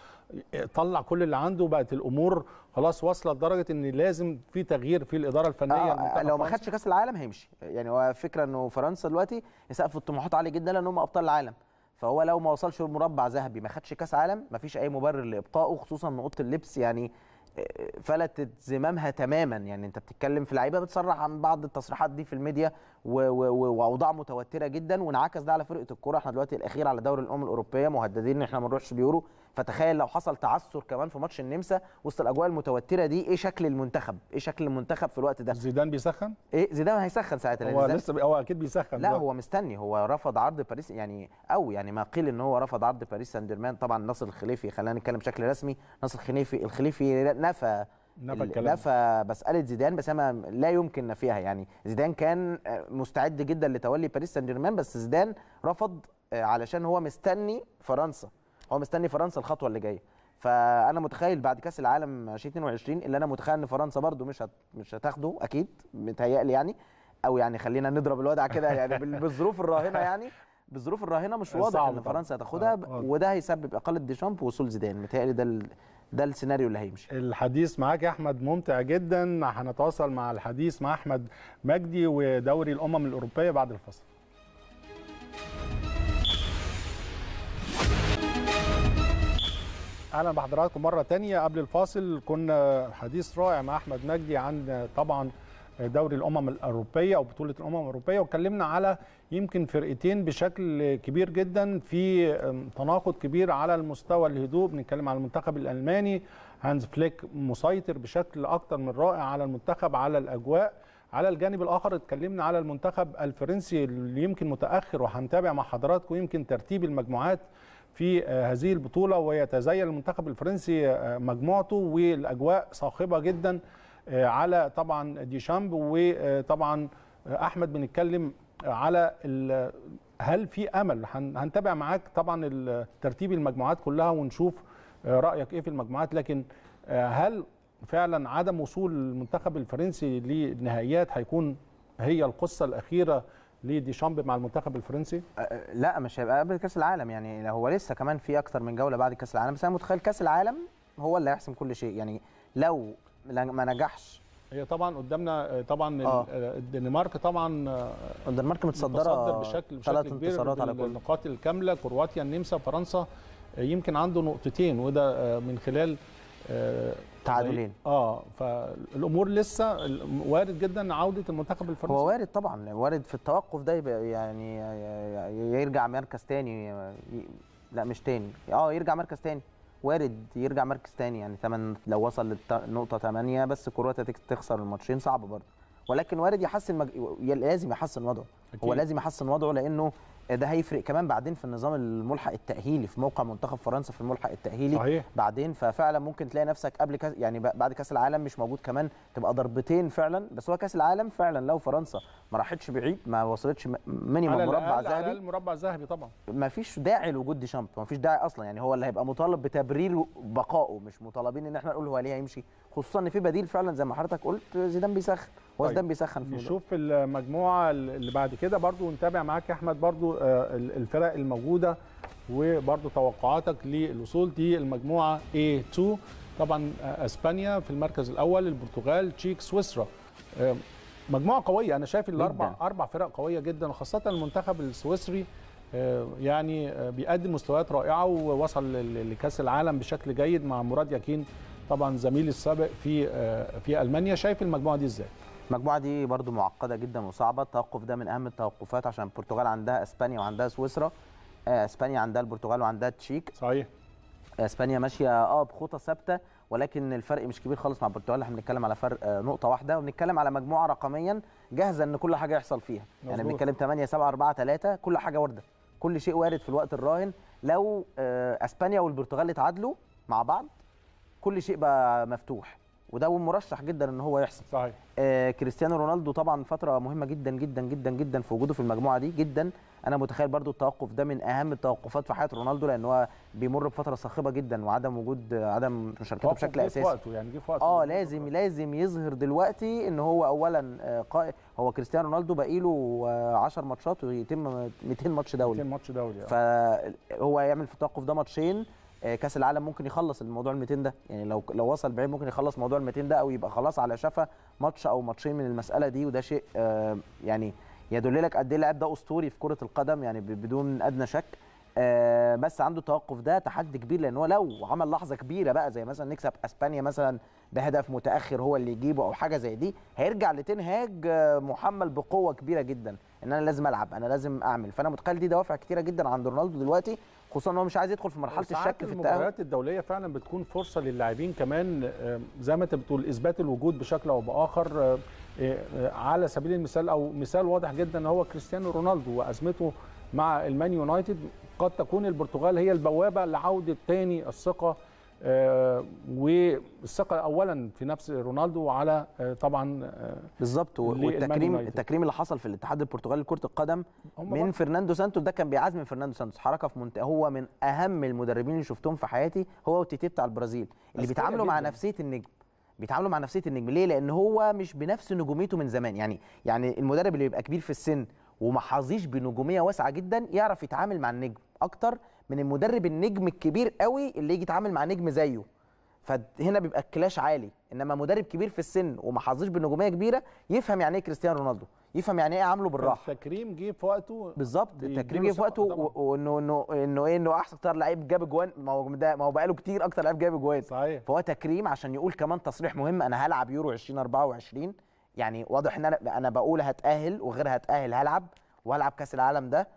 A: آه، طلع كل اللي عنده بقت الامور خلاص واصله لدرجه ان لازم في تغيير في الاداره الفنيه آه لو ما
B: خدش كاس العالم هيمشي يعني هو فكره انه فرنسا دلوقتي سقف الطموحات عالي جدا لان هم ابطال العالم فهو لو ما وصلش لمربع ذهبي ما خدش كاس عالم ما فيش اي مبرر لابقائه خصوصا ان اوضه اللبس يعني آه، فلتت زمامها تماما يعني انت بتتكلم في لعيبه بتصرح عن بعض التصريحات دي في الميديا واوضاع متوتره جدا وانعكس ده على فرقه الكوره احنا دلوقتي الاخير على دوري الامم الاوروبيه مهددين ان احنا ما نروحش اليورو فتخيل لو حصل تعثر كمان في ماتش النمسا وسط الاجواء المتوتره دي ايه شكل المنتخب ايه شكل المنتخب في الوقت ده زيدان بيسخن ايه زيدان هيسخن ساعتها هو لسه
A: بي... هو اكيد بيسخن لا دلوقتي. هو
B: مستني هو رفض عرض باريس يعني او يعني ما قيل ان هو رفض عرض باريس سان جيرمان طبعا ناصر الخليفي خلينا نتكلم بشكل رسمي ناصر الخليفي الخليفي نفى نفى مساله زيدان بس أنا لا يمكن نفيها يعني زيدان كان آه، مستعد جدا لتولي باريس سان جيرمان بس زيدان رفض آه، علشان هو مستني فرنسا هو مستني فرنسا الخطوه اللي جايه فانا متخيل بعد كاس العالم 2022 اللي انا متخيل ان فرنسا برده مش هت... مش هتاخده اكيد متهيألي يعني او يعني خلينا نضرب الوضع كده يعني بالظروف الراهنه يعني بالظروف الراهنه مش واضح ان فرنسا هتاخدها آه، وده هيسبب اقاله ديشامب
A: ووصول زيدان متهيألي ده ده السيناريو اللي هيمشي الحديث معاك يا احمد ممتع جدا هنتواصل مع الحديث مع احمد مجدي ودوري الامم الاوروبيه بعد الفصل اهلا بحضراتكم مره تانية قبل الفاصل كنا حديث رائع مع احمد مجدي عن طبعا دوري الامم الاوروبيه او بطوله الامم الاوروبيه واتكلمنا على يمكن فرقتين بشكل كبير جدا في تناقض كبير على المستوى الهدوء بنتكلم على المنتخب الالماني هانز فليك مسيطر بشكل اكثر من رائع على المنتخب على الاجواء على الجانب الاخر اتكلمنا على المنتخب الفرنسي اللي يمكن متاخر وهنتابع مع حضراتكم يمكن ترتيب المجموعات في آه، هذه البطوله ويتزين المنتخب الفرنسي آه، مجموعته والاجواء صاخبه جدا آه، على طبعا ديشامب وطبعا احمد بنتكلم على هل في امل هنتابع معاك طبعا ترتيب المجموعات كلها ونشوف آه، رايك ايه في المجموعات لكن آه، هل فعلا عدم وصول المنتخب الفرنسي للنهائيات هيكون هي القصه الاخيره لديشامب مع المنتخب الفرنسي؟ لا مش هيبقى قبل كاس العالم يعني هو لسه كمان في اكتر من جوله بعد كاس
B: العالم بس انا متخيل كاس العالم هو اللي هيحسم كل شيء يعني لو ما نجحش
A: هي طبعا قدامنا آه، طبعا آه. آه. الدنمارك طبعا آه، الدنمارك متصدره متصدر بشكل بشكل كبير على كل النقاط الكامله كرواتيا النمسا فرنسا يمكن عنده نقطتين وده من خلال تعادلين اه فالامور لسه وارد جدا عوده المنتخب الفرنسي هو وارد طبعا وارد في التوقف ده يعني
B: يرجع مركز تاني لا مش تاني اه يرجع مركز تاني وارد يرجع مركز تاني يعني ثمن لو وصل للنقطه ثمانية بس كرواتيا تخسر الماتشين صعب برضه ولكن وارد يحسن مج... لازم يحسن وضعه أكيد. هو لازم يحسن وضعه لانه ده هيفرق كمان بعدين في النظام الملحق التاهيلي في موقع منتخب فرنسا في الملحق التاهيلي صحيح. بعدين ففعلا ممكن تلاقي نفسك قبل كاس يعني بعد كاس العالم مش موجود كمان تبقى ضربتين فعلا بس هو كاس العالم فعلا لو فرنسا ما راحتش بعيد ما وصلتش مني مربع ذهبي على
A: المربع الذهبي طبعا
B: ما فيش داعي لوجود ديشامب ما فيش داعي اصلا يعني هو اللي هيبقى مطالب بتبرير بقائه مش مطالبين ان احنا نقول هو ليه هيمشي خصوصا ان في بديل فعلا زي ما حضرتك
A: قلت زيدان بيسخن وسدان طيب. بيسخن في نشوف المجموعه اللي بعد كده برضو نتابع معاك يا احمد برضو آه، الفرق الموجوده وبرضو توقعاتك للوصول دي المجموعه A2 طبعا آه، اسبانيا في المركز الاول البرتغال تشيك سويسرا آه، مجموعه قويه انا شايف الاربع اربع فرق قويه جدا وخاصه المنتخب السويسري يعني بيقدم مستويات رائعه ووصل لكاس العالم بشكل جيد مع مراد يكين طبعا زميلي السابق في في المانيا شايف المجموعه دي ازاي المجموعه دي برضو معقده جدا وصعبه التوقف ده من اهم التوقفات عشان البرتغال
B: عندها اسبانيا وعندها سويسرا آه، اسبانيا عندها البرتغال وعندها التشيك صحيح آه، اسبانيا ماشيه اه بخطى ثابته ولكن الفرق مش كبير خالص مع البرتغال احنا بنتكلم على فرق آه، نقطه واحده وبنتكلم على مجموعه رقميا جاهزه ان كل حاجه يحصل فيها مزبوط. يعني بنتكلم 8 7 4 3 كل حاجه وارده كل شيء وارد في الوقت الراهن لو اسبانيا والبرتغال اتعادلوا مع بعض كل شيء بقى مفتوح وده مرشح جدا ان هو يحصل صحيح آه كريستيانو رونالدو طبعا فتره مهمه جدا جدا جدا جدا في وجوده في المجموعه دي جدا انا متخيل برضو التوقف ده من اهم التوقفات في حياه رونالدو لان هو بيمر بفتره صاخبه جدا وعدم وجود عدم مشاركته بشكل اساسي في وقته
A: يعني جه في وقته اه لازم
B: وقته. لازم يظهر دلوقتي ان هو اولا آه، قائد هو كريستيانو رونالدو باقي له 10 آه، ماتشات ويتم 200 ماتش دولي 200 ماتش دولي آه. فهو يعمل في التوقف ده ماتشين آه، كاس العالم ممكن يخلص الموضوع ال 200 ده يعني لو لو وصل بعيد ممكن يخلص موضوع ال 200 ده او يبقى خلاص على شفا ماتش او ماتشين من المساله دي وده شيء آه، يعني يدل لك قد ايه اللاعب ده اسطوري في كره القدم يعني بدون ادنى شك آه، بس عنده التوقف ده تحدي كبير لان هو لو عمل لحظه كبيره بقى زي مثلا نكسب اسبانيا مثلا بهدف متاخر هو اللي يجيبه او حاجه زي دي هيرجع لتنهاج محمل بقوه كبيره جدا ان انا لازم العب انا لازم اعمل فانا متخيل دي دوافع كتيره جدا عند رونالدو دلوقتي خصوصا ان هو مش عايز يدخل في مرحله الشك في التاهل المباريات
A: الدوليه فعلا بتكون فرصه للاعبين كمان آه، زي ما انت بتقول اثبات الوجود بشكل او باخر آه، آه، على سبيل المثال او مثال واضح جدا هو كريستيانو رونالدو وازمته مع المان يونايتد قد تكون البرتغال هي البوابه لعوده تاني الثقه آه، والثقه اولا في نفس رونالدو وعلى آه، طبعا آه، بالظبط والتكريم التكريم اللي حصل في الاتحاد البرتغالي لكره القدم
B: من فرناندو سانتوس ده كان بيعزم فرناندو سانتوس حركه في منتهى هو من اهم المدربين اللي شفتهم في حياتي هو وتيتي بتاع البرازيل اللي بيتعاملوا مع نفسيه النجم بيتعاملوا مع نفسيه النجم ليه لان هو مش بنفس نجوميته من زمان يعني يعني المدرب اللي بيبقى كبير في السن وما حظيش بنجوميه واسعه جدا يعرف يتعامل مع النجم اكتر من المدرب النجم الكبير قوي اللي يجي يتعامل مع نجم زيه فهنا بيبقى الكلاش عالي انما مدرب كبير في السن وما حظيش بنجوميه كبيره يفهم يعني ايه كريستيانو رونالدو يفهم يعني ايه عامله بالراحه
A: التكريم جه في وقته بالظبط التكريم جه في
B: وقته وانه انه انه ايه انه احسن اكتر لعيب جاب اجوان ما هو ده ما هو بقاله كتير اكتر لعيب جاب اجوان صحيح فهو تكريم عشان يقول كمان تصريح مهم انا هلعب يورو 2024 يعني واضح ان انا انا بقول هتاهل وغير هتاهل هلعب وهلعب كاس العالم ده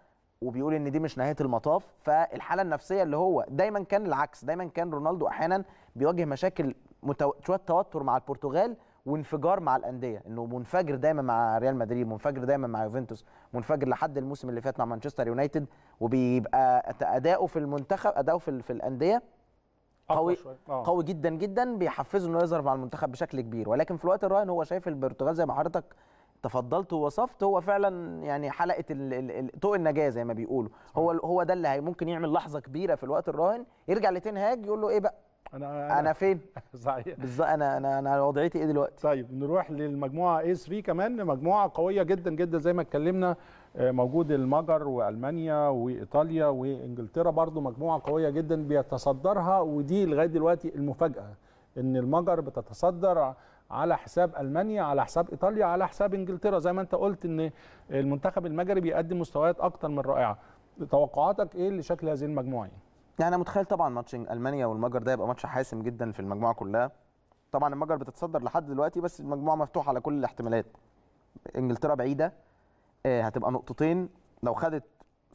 B: وبيقول ان دي مش نهايه المطاف فالحاله النفسيه اللي هو دايما كان العكس دايما كان رونالدو احيانا بيواجه مشاكل متو... شويه توتر مع البرتغال وانفجار مع الانديه انه منفجر دايما مع ريال مدريد منفجر دايما مع يوفنتوس منفجر لحد الموسم اللي فات مع مانشستر يونايتد وبيبقى اداؤه في المنتخب اداؤه في, في الانديه قوي آه. قوي جدا جدا بيحفزه انه يظهر مع المنتخب بشكل كبير ولكن في الوقت الراهن هو شايف البرتغال زي ما حضرتك تفضلت ووصفت هو فعلا يعني حلقه طوق النجاه زي ما بيقولوا هو هو ده اللي ممكن يعمل لحظه كبيره في الوقت الراهن يرجع لتنهاج
A: يقول له ايه بقى انا انا, أنا فين *laughs* صحيح بالظبط انا انا انا وضعيتي ايه دلوقتي طيب نروح للمجموعه اي 3 كمان مجموعه قويه جدا جدا زي ما اتكلمنا آه، موجود المجر والمانيا وايطاليا وانجلترا برضو مجموعه قويه جدا بيتصدرها ودي لغايه دلوقتي المفاجاه ان المجر بتتصدر على حساب المانيا على حساب ايطاليا على حساب انجلترا زي ما انت قلت ان المنتخب المجري بيقدم مستويات اكتر من رائعه توقعاتك ايه لشكل هذه المجموعه يعني انا متخيل طبعا ماتش المانيا
B: والمجر ده يبقى ماتش حاسم جدا في المجموعه كلها طبعا المجر بتتصدر لحد دلوقتي بس المجموعه مفتوحه على كل الاحتمالات انجلترا بعيده آه، هتبقى نقطتين لو خدت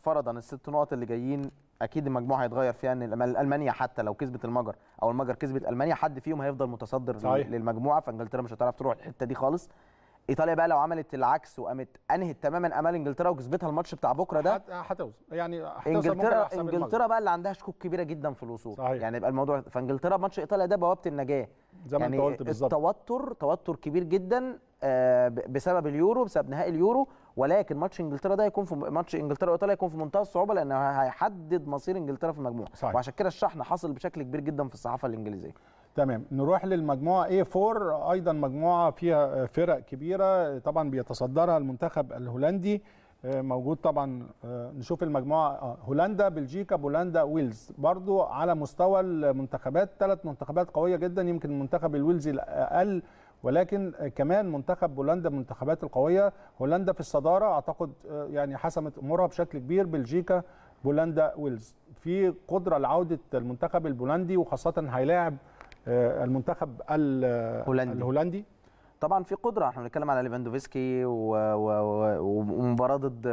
B: فرضا الست نقط اللي جايين اكيد المجموعه هيتغير فيها ان المانيا حتى لو كسبت المجر او المجر كسبت المانيا حد فيهم هيفضل متصدر صحيح. للمجموعه فانجلترا مش هتعرف تروح الحته دي خالص ايطاليا بقى لو عملت العكس وقامت انهت تماما امال انجلترا وكسبتها الماتش بتاع بكره ده
A: هتوصل يعني هتوصل انجلترا انجلترا
B: بقى اللي عندها شكوك كبيره جدا في الوصول صحيح. يعني يبقى الموضوع فانجلترا ماتش ايطاليا ده بوابه النجاه زي ما يعني انت قلت بالظبط التوتر توتر كبير جدا آه، بسبب اليورو بسبب نهائي اليورو ولكن ماتش انجلترا ده هيكون في ماتش انجلترا وايطاليا هيكون في منتهى الصعوبه لانه هيحدد مصير انجلترا في المجموعه صحيح. وعشان كده الشحن حصل بشكل
A: كبير جدا في الصحافه الانجليزيه تمام نروح للمجموعه A4 ايضا مجموعه فيها فرق كبيره طبعا بيتصدرها المنتخب الهولندي آه، موجود طبعا آه، نشوف المجموعه هولندا بلجيكا بولندا ويلز برضو على مستوى المنتخبات ثلاث منتخبات قويه جدا يمكن المنتخب الويلزي الاقل ولكن كمان منتخب بولندا من المنتخبات القويه هولندا في الصداره اعتقد آه، يعني حسمت امورها بشكل كبير بلجيكا بولندا ويلز في قدره لعوده المنتخب البولندي وخاصه هيلاعب آه، المنتخب الهولندي, الهولندي طبعا
B: في قدره احنا بنتكلم على ليفاندوفسكي ومباراه ضد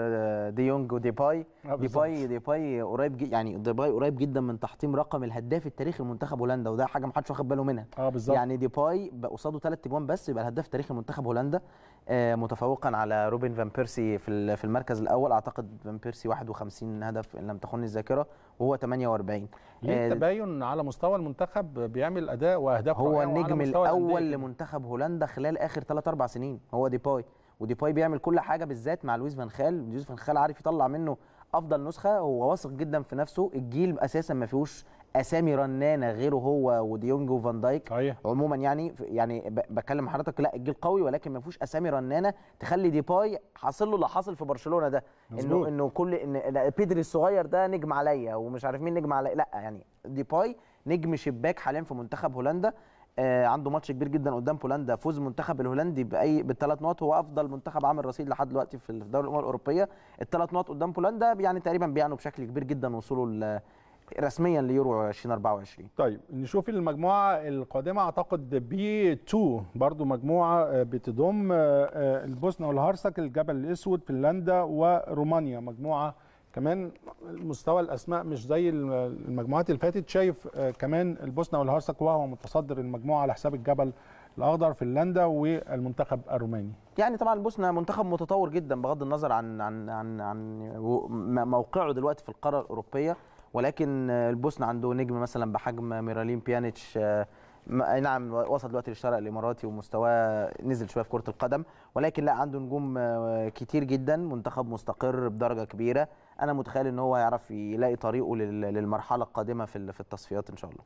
B: ديونج وديباي آه، ديباي ديباي قريب يعني ديباي قريب جدا من تحطيم رقم الهداف التاريخي لمنتخب هولندا وده حاجه ما حدش واخد باله منها اه بالظبط يعني ديباي قصاده ثلاث اجوان بس يبقى الهداف التاريخي لمنتخب هولندا آه، متفوقا على روبن فان بيرسي في في المركز الاول اعتقد فان بيرسي 51 هدف ان لم تخن الذاكره وهو 48 ليه
A: التباين آه، على مستوى المنتخب بيعمل اداء واهداف هو النجم الاول
B: لمنتخب هولندا خلال اخر 3 4 سنين هو ديباي وديباي بيعمل كل حاجه بالذات مع لويس فان خال لويس فان خال عارف يطلع منه افضل نسخه هو واثق جدا في نفسه الجيل اساسا ما فيهوش اسامي رنانه غيره هو وديونج وفان دايك أيه. عموما يعني يعني بتكلم حضرتك لا الجيل قوي ولكن ما فيهوش اسامي رنانه تخلي ديباي حاصل له اللي حاصل في برشلونه ده انه انه كل ان بيدري الصغير ده نجم عليا ومش عارف مين نجم عليا لا يعني ديباي نجم شباك حاليا في منتخب هولندا آه عنده ماتش كبير جدا قدام بولندا فوز المنتخب الهولندي باي بالثلاث نقط هو افضل منتخب عامل رصيد لحد دلوقتي في دوري الامم الاوروبيه الثلاث نقط قدام بولندا يعني تقريبا بيعنوا بشكل كبير جدا وصوله رسميا ليورو 2024
A: طيب نشوف المجموعه القادمه اعتقد بي 2 برضو مجموعه آه، بتضم آه، آه، البوسنه والهرسك الجبل الاسود فنلندا ورومانيا مجموعه كمان مستوى الاسماء مش زي المجموعات اللي فاتت شايف كمان البوسنه والهرسك وهو متصدر المجموعه على حساب الجبل الاخضر فنلندا والمنتخب الروماني
B: يعني طبعا البوسنه منتخب متطور جدا بغض النظر عن عن عن, عن موقعه دلوقتي في القاره الاوروبيه ولكن البوسنه عنده نجم مثلا بحجم ميرالين بيانيتش آه، نعم وصل دلوقتي للشرق الاماراتي ومستواه نزل شويه في كره القدم ولكن لا عنده نجوم آه، كتير جدا منتخب مستقر بدرجه كبيره انا متخيل ان هو هيعرف يلاقي طريقه للمرحله القادمه في التصفيات ان شاء الله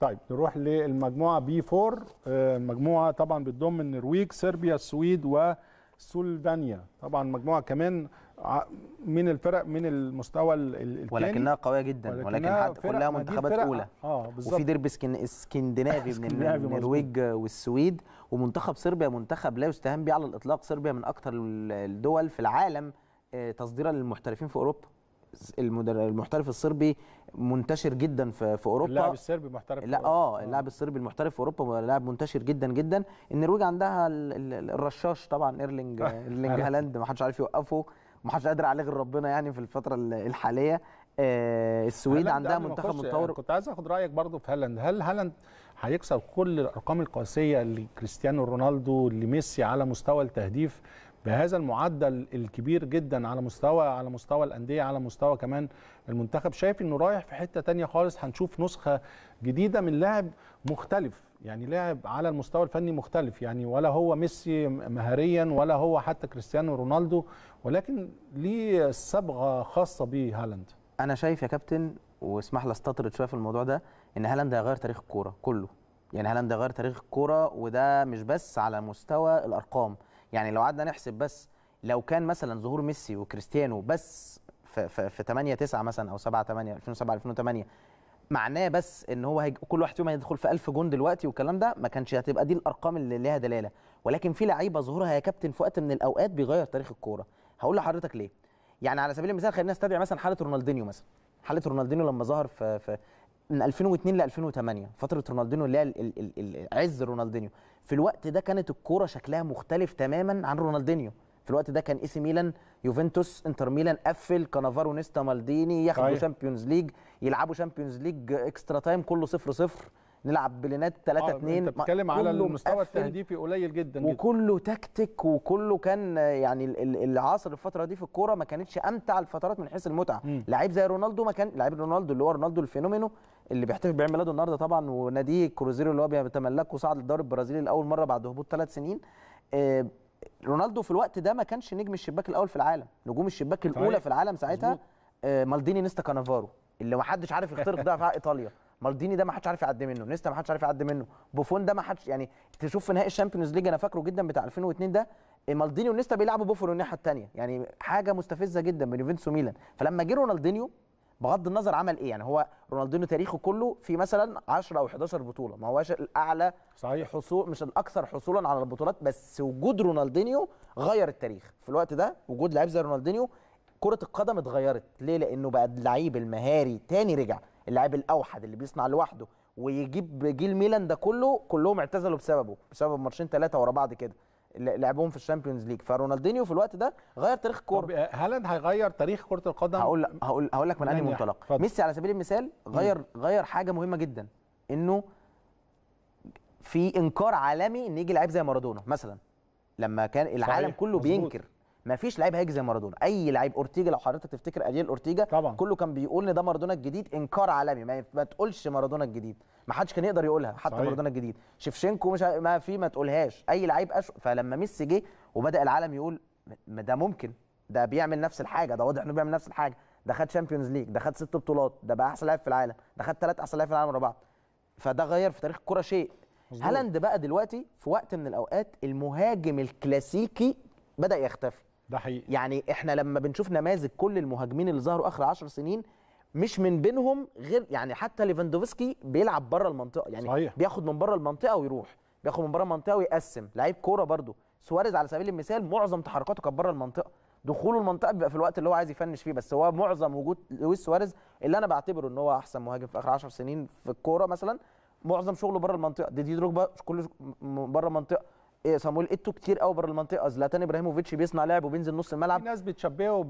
A: طيب نروح للمجموعه بي 4 المجموعه آه، طبعا بتضم النرويج صربيا السويد وسلوفينيا طبعا مجموعه كمان من الفرق من المستوى الثاني ولكنها قويه
B: جدا ولكنها ولكن حد كلها منتخبات اولى اه وفي ديربي اسكندنافي من النرويج والسويد ومنتخب صربيا منتخب لا يستهان به على الاطلاق صربيا من اكثر الدول في العالم آه، تصديرا للمحترفين في اوروبا المحترف الصربي منتشر جدا في في اوروبا اللاعب الصربي محترف لا آه،, اه اللاعب الصربي المحترف في اوروبا لاعب منتشر جدا جدا النرويج عندها الرشاش طبعا ايرلينج *laughs* ايرلينج هالاند ما حدش عارف يوقفه ومحدش قادر عليه غير ربنا يعني
A: في الفتره الحاليه
B: آه،
A: السويد عندها منتخب متطور كنت عايز اخد رايك برضو في هالاند هل هالاند هيكسر كل الارقام القياسيه لكريستيانو رونالدو لميسي على مستوى التهديف بهذا المعدل الكبير جدا على مستوى على مستوى الانديه على مستوى كمان المنتخب شايف انه رايح في حته تانية خالص هنشوف نسخه جديده من لاعب مختلف يعني لعب على المستوى الفني مختلف يعني ولا هو ميسي مهاريا ولا هو حتى كريستيانو رونالدو ولكن ليه صبغه خاصه بيه هالاند انا شايف يا كابتن واسمح لي استطرد شويه في الموضوع ده ان
B: هالاند هيغير تاريخ الكوره كله يعني هالاند غير تاريخ الكوره وده مش بس على مستوى الارقام يعني لو قعدنا نحسب بس لو كان مثلا ظهور ميسي وكريستيانو بس في, في, في 8 9 مثلا او 7 8 2007 2008 معناه بس ان هو هيج... كل واحد فيهم هيدخل في 1000 جون دلوقتي والكلام ده ما كانش هتبقى دي الارقام اللي ليها دلاله ولكن في لعيبه ظهورها يا كابتن في وقت من الاوقات بيغير تاريخ الكوره هقول لحضرتك ليه يعني على سبيل المثال خلينا نستدعي مثلا حاله رونالدينيو مثلا حاله رونالدينيو لما ظهر في, في من 2002 ل 2008 فتره رونالدينيو اللي هي عز رونالدينيو في الوقت ده كانت الكوره شكلها مختلف تماما عن رونالدينيو في الوقت ده كان اي سي ميلان يوفنتوس انتر ميلان قفل كانافارو نيستا مالديني ياخدوا أيه. شامبيونز ليج يلعبوا شامبيونز ليج اكسترا تايم كله 0 0 نلعب بلينات 3 2 آه، انت بتتكلم على المستوى التهديفي
A: قليل جدا وكله
B: جداً. تكتيك وكله كان يعني العصر الفتره دي في الكوره ما كانتش امتع الفترات من حيث المتعه لعيب زي رونالدو ما كان لعيب رونالدو اللي هو رونالدو الفينومينو اللي بيحتفل بعيد ميلاده النهارده طبعا وناديه كروزيرو اللي هو بيتملكه صعد للدوري البرازيلي لاول مره بعد هبوط ثلاث سنين آه، رونالدو في الوقت ده ما كانش نجم الشباك الاول في العالم نجوم الشباك الاولى في العالم ساعتها آه مالديني نيستا كانافارو اللي ما حدش عارف يخترق في ايطاليا مالديني ده ما حدش عارف يعدي منه نيستا ما حدش عارف يعدي منه بوفون ده ما حدش يعني تشوف في نهائي الشامبيونز ليج انا فاكره جدا بتاع 2002 ده آه، مالديني ونيستا بيلعبوا بوفون الناحيه الثانيه يعني حاجه مستفزه جدا من يوفنتوس وميلان فلما جه رونالدينيو بغض النظر عمل ايه يعني هو رونالدينو تاريخه كله في مثلا 10 او 11 بطوله ما هوش الاعلى صحيح حصول مش الاكثر حصولا على البطولات بس وجود رونالدينيو غير التاريخ في الوقت ده وجود لعيب زي رونالدينيو كره القدم اتغيرت ليه لانه بقى اللعيب المهاري تاني رجع اللعيب الاوحد اللي بيصنع لوحده ويجيب جيل ميلان ده كله كلهم اعتزلوا بسببه بسبب ماتشين ثلاثه ورا بعض كده لعبهم في الشامبيونز ليج فرونالدينيو في الوقت ده غير تاريخ الكوره طب آه، هالاند هيغير تاريخ كره القدم هقول هقول هقول لك من انهي يعني منطلق ميسي على سبيل المثال غير غير حاجه مهمه جدا انه في انكار عالمي ان يجي لعيب زي مارادونا مثلا لما كان العالم صحيح. كله مزبوط. بينكر ما فيش لعيب هيجي زي مارادونا اي لعيب اورتيجا لو حضرتك تفتكر اريال اورتيجا طبعا. كله كان بيقول ان ده مارادونا الجديد انكار عالمي ما, ما تقولش مارادونا الجديد ما حدش كان يقدر يقولها حتى مارادونا الجديد شيفشينكو مش ما في ما تقولهاش اي لعيب أش... فلما ميسي جه وبدا العالم يقول ما ده ممكن ده بيعمل نفس الحاجه ده واضح انه بيعمل نفس الحاجه ده خد شامبيونز ليج ده خد ست بطولات ده بقى احسن لاعب في العالم ده خد ثلاث احسن لاعب في العالم ورا بعض فده غير في تاريخ الكوره شيء هالاند بقى دلوقتي في وقت من الاوقات المهاجم الكلاسيكي بدا يختفي ده حقيقي يعني احنا لما بنشوف نماذج كل المهاجمين اللي ظهروا اخر 10 سنين مش من بينهم غير يعني حتى ليفاندوفسكي بيلعب بره المنطقه يعني صحيح. بياخد من بره المنطقه ويروح بياخد من بره المنطقه ويقسم لعيب كوره برده سواريز على سبيل المثال معظم تحركاته كانت بره المنطقه دخوله المنطقه بيبقى في الوقت اللي هو عايز يفنش فيه بس هو معظم وجود لويس سواريز اللي انا بعتبره ان هو احسن مهاجم في اخر 10 سنين في الكوره مثلا معظم شغله بره المنطقه دي دي كله بره المنطقه إيه، صامويل ايتو كتير قوي بره المنطقه زلاتان ابراهيموفيتش بيصنع لعب وبينزل نص الملعب
A: في ناس بتشبهه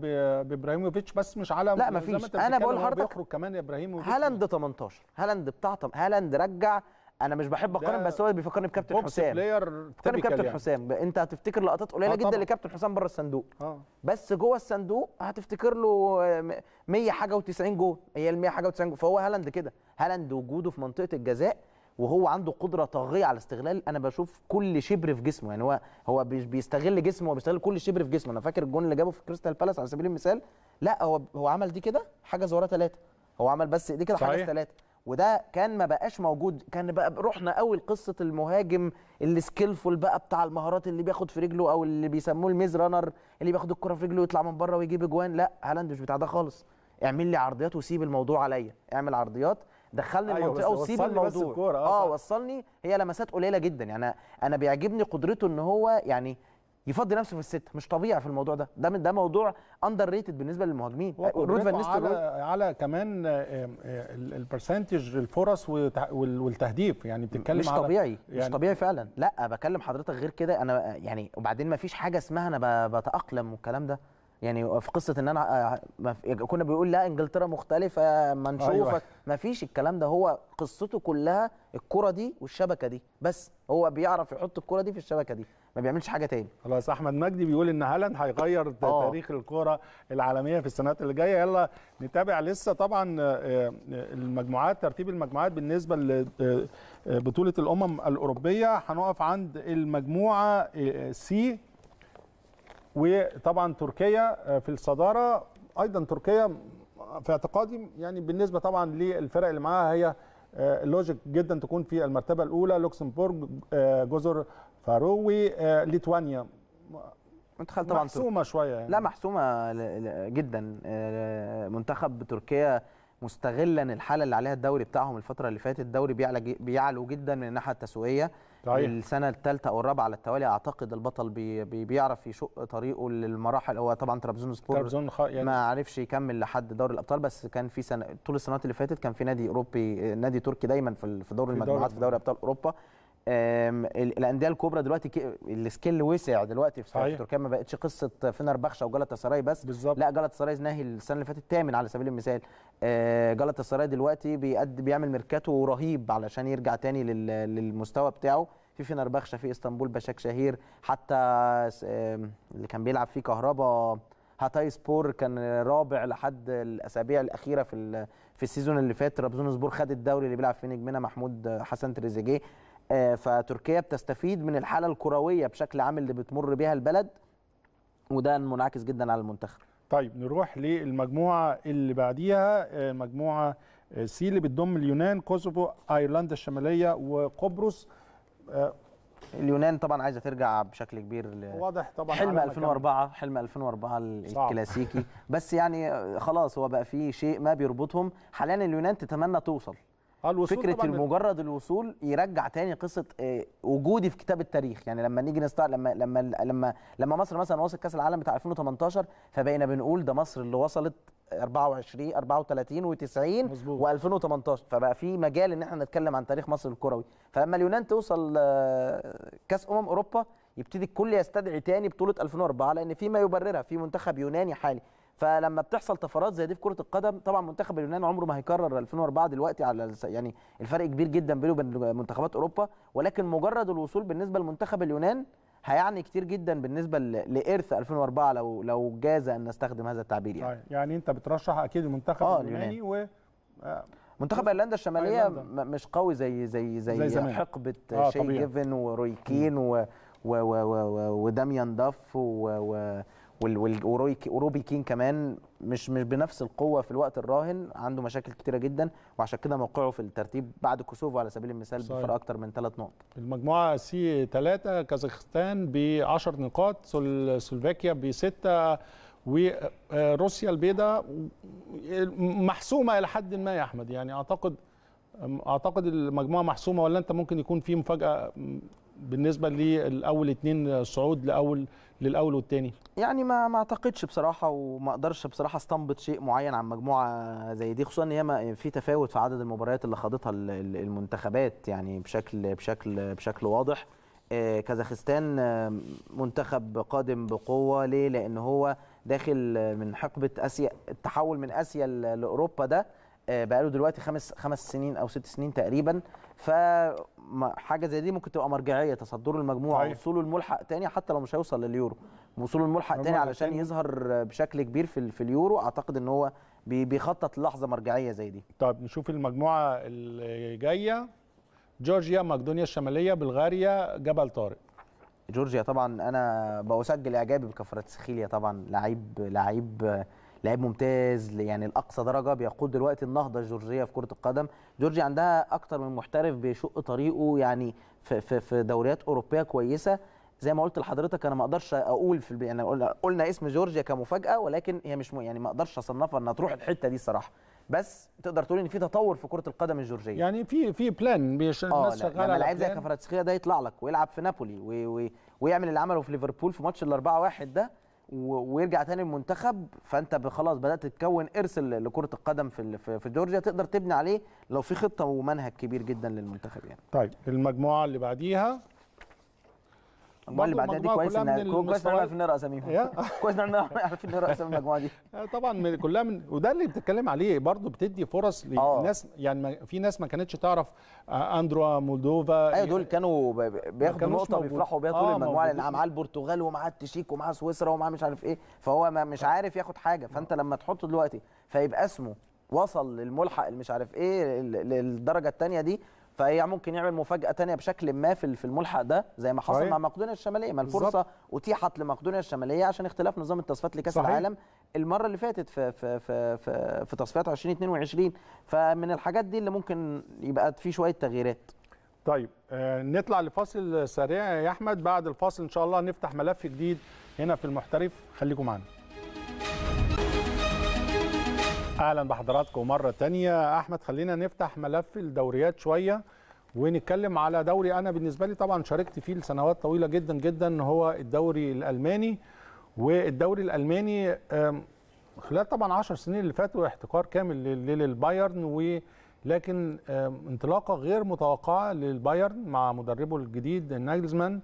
A: بابراهيموفيتش
B: بس مش على لا مفيش انا بقول حضرتك بيخرج كمان ابراهيموفيتش هالاند 18 هالاند بتاع هالاند رجع انا مش بحب اقارن بس هو بيفكرني بكابتن حسام بيفكرني بكابتن يعني. حسام انت هتفتكر لقطات قليله آه جدا لكابتن حسام بره الصندوق آه. بس جوه الصندوق هتفتكر له 100 آه، حاجه و90 جول هي ال 100 حاجه و90 جول فهو هالاند كده هالاند وجوده في منطقه الجزاء وهو عنده قدره طاغيه على استغلال انا بشوف كل شبر في جسمه يعني هو هو بيستغل جسمه وبيستغل كل شبر في جسمه انا فاكر الجون اللي جابه في كريستال بالاس على سبيل المثال لا هو هو عمل دي كده حجز ورا ثلاثه هو عمل بس دي كده حجز ثلاثه وده كان ما بقاش موجود كان بقى رحنا قوي لقصه المهاجم اللي سكيلفول بقى بتاع المهارات اللي بياخد في رجله او اللي بيسموه الميز رانر اللي بياخد الكره في رجله ويطلع من بره ويجيب اجوان لا هالاند مش بتاع ده خالص اعمل لي عرضيات وسيب الموضوع عليا اعمل عرضيات دخلني أيوة المنطقه وسيب الموضوع بس اه, آه وصلني هي لمسات قليله جدا يعني انا بيعجبني قدرته ان هو يعني يفضي نفسه في السته مش طبيعي في الموضوع ده ده ده موضوع اندر ريتد بالنسبه للمهاجمين رود فان على,
A: على كمان آه، آه، البرسنتج الفرص والتهديف يعني بتتكلم مش طبيعي يعني مش طبيعي فعلا لا بكلم حضرتك غير كده انا آه،
B: يعني وبعدين ما فيش حاجه اسمها انا بتاقلم والكلام ده يعني في قصه ان انا آه، كنا بيقول لا انجلترا مختلفه ما أيوة. نشوفك أيوة. ما فيش الكلام ده هو قصته كلها الكره دي والشبكه دي بس هو بيعرف يحط الكره دي في الشبكه دي ما بيعملش
A: حاجه تاني خلاص احمد مجدي بيقول ان هالاند هيغير آه. تاريخ الكره العالميه في السنوات اللي جايه يلا نتابع لسه طبعا آه، المجموعات ترتيب المجموعات بالنسبه لبطوله الامم الاوروبيه هنقف عند المجموعه سي وطبعا تركيا آه، في الصداره ايضا تركيا في اعتقادي يعني بالنسبه طبعا للفرق اللي معاها هي آه، لوجيك جدا تكون في المرتبه الاولى لوكسمبورغ آه، جزر فاروي ليتوانيا
B: منتخب طبعا محسومه شويه يعني. لا محسومه جدا منتخب تركيا مستغلا الحاله اللي عليها الدوري بتاعهم الفتره اللي فاتت الدوري بيعلى بيعلو جدا من الناحيه التسويقيه صحيح. السنه الثالثه او الرابعه على التوالي اعتقد البطل بي بي بيعرف يشق طريقه للمراحل هو طبعا ترابزون سبور ترابزون خ... يعني... ما عرفش يكمل لحد دوري الابطال بس كان في سنه طول السنوات اللي فاتت كان في نادي اوروبي نادي تركي دايما في دور المجموعات في دوري ابطال اوروبا الانديه الكبرى دلوقتي السكيل وسع دلوقتي في, صحيح. في تركيا ما بقتش قصه بخشه وجلطه سراي بس بالزبط. لا جلطه سراي ناهي السنه اللي فاتت الثامن على سبيل المثال آه، جلطه سراي دلوقتي بيقد بيعمل ميركاتو رهيب علشان يرجع تاني للمستوى بتاعه في بخشه في اسطنبول بشاك شهير حتى اللي كان بيلعب فيه كهربا هاتاي سبور كان رابع لحد الاسابيع الاخيره في في السيزون اللي فات رابزون سبور خد الدوري اللي بيلعب فيه نجمنا محمود حسن تريزيجيه آه، فتركيا بتستفيد من الحاله الكرويه بشكل عام اللي
A: بتمر بها البلد وده منعكس جدا على المنتخب طيب نروح للمجموعه اللي بعديها آه، مجموعه آه، سي اللي بتضم اليونان كوسوفو ايرلندا الشماليه وقبرص اليونان طبعا عايزه ترجع بشكل
B: كبير ل... واضح طبعا حلم 2004 حلم 2004 الكلاسيكي بس يعني خلاص هو بقى في شيء ما بيربطهم حاليا اليونان تتمنى توصل آه، فكره مجرد الوصول يرجع تاني قصه آه، وجودي في كتاب التاريخ يعني لما نيجي نستع لما لما لما لما مصر مثلا وصلت كاس العالم بتاع 2018 فبقينا بنقول ده مصر اللي وصلت 24 34 و90 و2018 فبقى في مجال ان احنا نتكلم عن تاريخ مصر الكروي فلما اليونان توصل آه، كاس امم اوروبا يبتدي الكل يستدعي تاني بطوله 2004 لان في ما يبررها في منتخب يوناني حالي فلما بتحصل طفرات زي دي في كره القدم طبعا منتخب اليونان عمره ما هيكرر 2004 دلوقتي على يعني الفرق كبير جدا بينه وبين منتخبات اوروبا ولكن مجرد الوصول بالنسبه لمنتخب اليونان هيعني كتير جدا بالنسبه لارث 2004 لو لو جاز ان نستخدم هذا التعبير يعني طيب، يعني انت بترشح اكيد المنتخب آه اليوناني و منتخب ايرلندا الشماليه أيلندا. مش قوي زي زي زي, زي حقبه آه شي جيفن وروي كين وداميان داف و, و, و وروبي كين كمان مش مش بنفس القوه في الوقت الراهن عنده مشاكل كتيره جدا وعشان كده موقعه في الترتيب بعد كوسوفو على سبيل المثال بفرق اكتر من ثلاث نقط
A: المجموعه سي 3 كازاخستان ب 10 نقاط سلوفاكيا ب 6 وروسيا البيضاء محسومه الى حد ما يا احمد يعني اعتقد اعتقد المجموعه محسومه ولا انت ممكن يكون في مفاجاه بالنسبه للاول اثنين صعود لاول للاول والثاني يعني ما ما اعتقدش بصراحه وما اقدرش بصراحه استنبط
B: شيء معين عن مجموعه زي دي خصوصا ان هي في تفاوت في عدد المباريات اللي خاضتها المنتخبات يعني بشكل بشكل بشكل واضح آه، كازاخستان آه، منتخب قادم بقوه ليه لان هو داخل من حقبه اسيا التحول من اسيا لاوروبا ده آه، بقاله دلوقتي خمس خمس سنين او ست سنين تقريبا فحاجه زي دي ممكن تبقى مرجعيه تصدره المجموعه طيب. وصوله الملحق تاني حتى لو مش هيوصل لليورو وصوله الملحق تاني علشان يظهر بشكل كبير في, في اليورو اعتقد ان
A: هو بيخطط لحظه مرجعيه زي دي طيب نشوف المجموعه الجايه جورجيا مقدونيا الشماليه بلغاريا جبل طارق جورجيا طبعا
B: انا بسجل اعجابي سخيليا طبعا لعيب لعيب لعيب ممتاز يعني لاقصى درجه بيقود دلوقتي النهضه الجورجيه في كره القدم جورجيا عندها اكتر من محترف بيشق طريقه يعني في, في, دوريات اوروبيه كويسه زي ما قلت لحضرتك انا ما اقدرش اقول في يعني قلنا اسم جورجيا كمفاجاه ولكن هي مش يعني ما اقدرش اصنفها انها تروح الحته دي صراحه بس تقدر تقول ان في تطور في كره القدم الجورجيه
A: يعني في في بلان بيش... آه، الناس شغاله يعني لعيب زي
B: كفراتسخيا ده يطلع لك ويلعب في نابولي ويعمل اللي عمله في ليفربول في ماتش ال 4 1 ده ويرجع تاني المنتخب فانت خلاص بدات تتكون ارث لكره القدم في في جورجيا تقدر تبني عليه لو في خطه ومنهج كبير جدا
A: للمنتخب يعني. طيب المجموعه اللي بعديها المجموعه اللي بعدها دي كويس ان كويس ان احنا نعرف نقرا اساميهم *laughs* كويس ان احنا نعرف نقرا اسامي المجموعه دي *laughs* آه، طبعا كلها من وده اللي بتتكلم عليه برضه بتدي فرص آه. لناس يعني في ناس ما كانتش تعرف آه، اندرو مولدوفا ايوه دول كانوا بياخدوا نقطه بيفرحوا بيها طول المجموعه لان معاه
B: البرتغال ومعاه التشيك ومعاه سويسرا ومعاه مش عارف ايه فهو مش عارف ياخد حاجه فانت لما تحطه دلوقتي فيبقى اسمه وصل للملحق اللي مش عارف ايه للدرجه الثانيه دي فهي ممكن يعمل مفاجاه ثانيه بشكل ما في في الملحق ده زي ما حصل مع مقدونيا الشماليه ما الفرصه بالزبط. اتيحت لمقدونيا الشماليه عشان اختلاف نظام التصفيات لكاس صحيح. العالم المره اللي فاتت في في في في, في تصفيات 2022 فمن الحاجات دي اللي ممكن يبقى في شويه
A: تغييرات طيب آه نطلع لفاصل سريع يا احمد بعد الفاصل ان شاء الله نفتح ملف جديد هنا في المحترف خليكم معانا اهلا بحضراتكم مره تانية احمد خلينا نفتح ملف الدوريات شويه ونتكلم على دوري انا بالنسبه لي طبعا شاركت فيه لسنوات طويله جدا جدا هو الدوري الالماني والدوري الالماني خلال طبعا 10 سنين اللي فاتوا احتكار كامل للبايرن ولكن انطلاقه غير متوقعه للبايرن مع مدربه الجديد ناجلزمان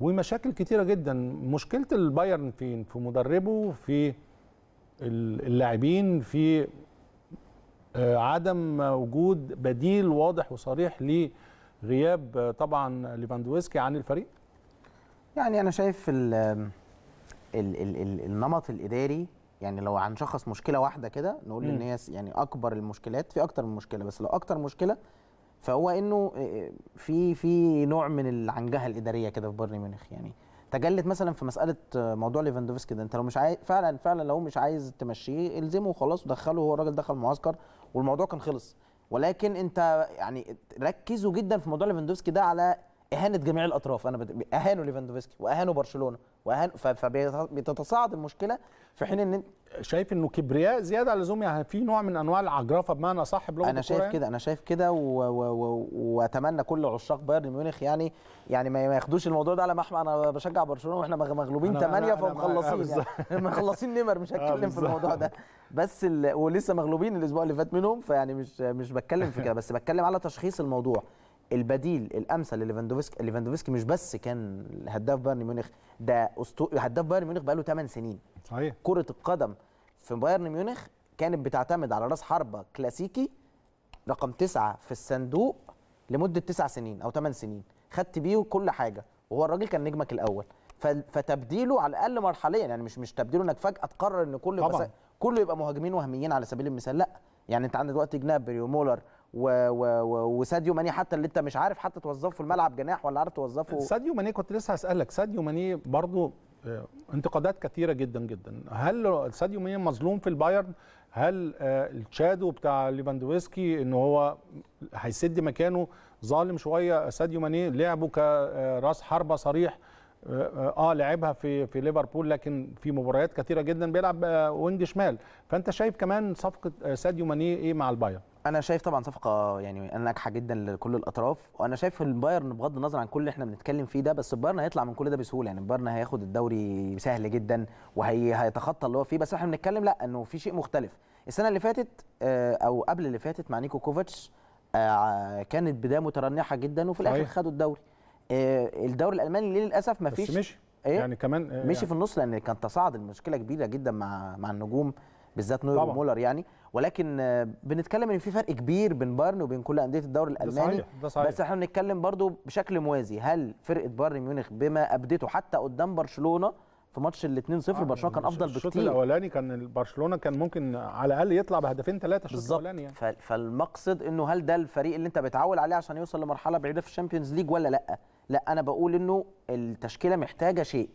A: ومشاكل كتيره جدا مشكله البايرن فين في مدربه في اللاعبين في آه، عدم وجود بديل واضح وصريح لغياب آه، طبعا ليفاندوفسكي عن الفريق يعني انا شايف
B: الـ الـ الـ الـ النمط الاداري يعني لو هنشخص مشكله واحده كده نقول ان هي يعني اكبر المشكلات في اكتر من مشكله بس لو اكتر مشكله فهو انه آه، في في نوع من العنجهه الاداريه كده في بايرن ميونخ يعني تجلت مثلا في مساله موضوع ليفاندوفسكي ده انت لو مش عايز فعلا فعلا لو مش عايز تمشيه الزمه وخلاص ودخله هو الراجل دخل معسكر والموضوع كان خلص ولكن انت يعني ركزوا جدا في موضوع ليفاندوفسكي ده على اهانه جميع الاطراف انا بت... اهانوا ليفاندوفسكي واهانوا برشلونه
A: واهان ف... فبتتصاعد المشكله في حين ان شايف انه كبرياء زياده على اللزوم يعني في نوع من انواع العجرفه بمعنى صح بلغه انا شايف يعني؟ كده
B: انا شايف كده و... و... و... واتمنى كل عشاق بايرن ميونخ يعني يعني ما ياخدوش الموضوع ده على محمى انا بشجع برشلونه واحنا مغلوبين 8 فمخلصين يعني *laughs* مخلصين نمر مش هتكلم في الموضوع ده بس ال... ولسه مغلوبين الاسبوع اللي فات منهم فيعني مش مش بتكلم في كده بس بتكلم على تشخيص الموضوع البديل الامثل لليفاندوفسكي ليفاندوفسكي مش بس كان هداف بايرن ميونخ ده أسطو... هداف بايرن ميونخ بقاله 8 سنين صحيح كره القدم في بايرن ميونخ كانت بتعتمد على راس حربه كلاسيكي رقم تسعة في الصندوق لمده 9 سنين او 8 سنين خدت بيه كل حاجه وهو الراجل كان نجمك الاول فتبديله على الاقل مرحليا يعني مش مش تبديله انك فجاه تقرر ان كله يبقى كله يبقى مهاجمين وهميين على سبيل المثال لا يعني انت عندك دلوقتي جنابري ومولر و... و... وساديو ماني حتى اللي انت مش عارف حتى توظفه في الملعب جناح ولا عارف توظفه
A: ساديو ماني كنت لسه هسالك ساديو ماني برضو آه، انتقادات كثيره جدا جدا هل ساديو ماني مظلوم في البايرن هل آه، التشادو بتاع ليفاندوفسكي ان هو هيسد مكانه ظالم شويه ساديو ماني لعبه كراس حربه صريح اه, آه، لعبها في في ليفربول لكن في مباريات كثيره جدا بيلعب وينج شمال فانت شايف كمان صفقه ساديو ماني ايه مع البايرن انا شايف طبعا صفقه يعني ناجحه جدا لكل
B: الاطراف وانا شايف البايرن بغض النظر عن كل اللي احنا بنتكلم فيه ده بس البايرن هيطلع من كل ده بسهوله يعني البايرن هياخد الدوري سهل جدا وهيتخطى اللي هو فيه بس احنا بنتكلم لا انه في شيء مختلف السنه اللي فاتت آه، او قبل اللي فاتت مع نيكو كوفاتش آه، كانت بدايه مترنحه جدا وفي الاخر خدوا الدوري آه، الدوري الالماني ليه للاسف ما فيش بس مشي إيه؟ يعني كمان إيه مشي يعني في النص لان كان تصاعد المشكله كبيره جدا مع مع النجوم بالذات نوير ومولر يعني ولكن بنتكلم ان في فرق كبير بين بايرن وبين كل انديه الدوري الالماني ده صحيح. ده صحيح. بس احنا بنتكلم برضو بشكل موازي هل فرقه بايرن ميونخ بما ابدته حتى قدام برشلونه في ماتش ال 2-0 آه، برشلونه كان افضل بكتير الشوط الاولاني
A: كان برشلونه كان ممكن على
B: الاقل يطلع بهدفين ثلاثه الشوط الاولاني يعني فالمقصد انه هل ده الفريق اللي انت بتعول عليه عشان يوصل لمرحله بعيده في الشامبيونز ليج ولا لا؟ لا انا بقول انه التشكيله محتاجه شيء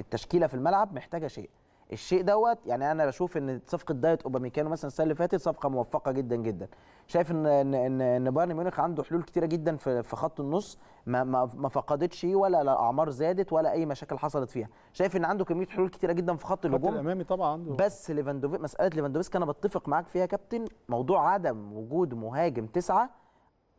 B: التشكيله في الملعب محتاجه شيء الشيء دوت يعني انا بشوف ان صفقه دايت اوباميكانو مثلا السنه اللي فاتت صفقه موفقه جدا جدا شايف ان ان ان بايرن ميونخ عنده حلول كتيره جدا في في خط النص ما ما فقدتش ولا لا اعمار زادت ولا اي مشاكل حصلت فيها شايف ان عنده كميه حلول كتيره جدا في خط الهجوم الامامي طبعا عنده بس ليفاندوفسكي مساله ليفاندوفسكي انا بتفق معاك فيها يا كابتن موضوع عدم وجود مهاجم تسعه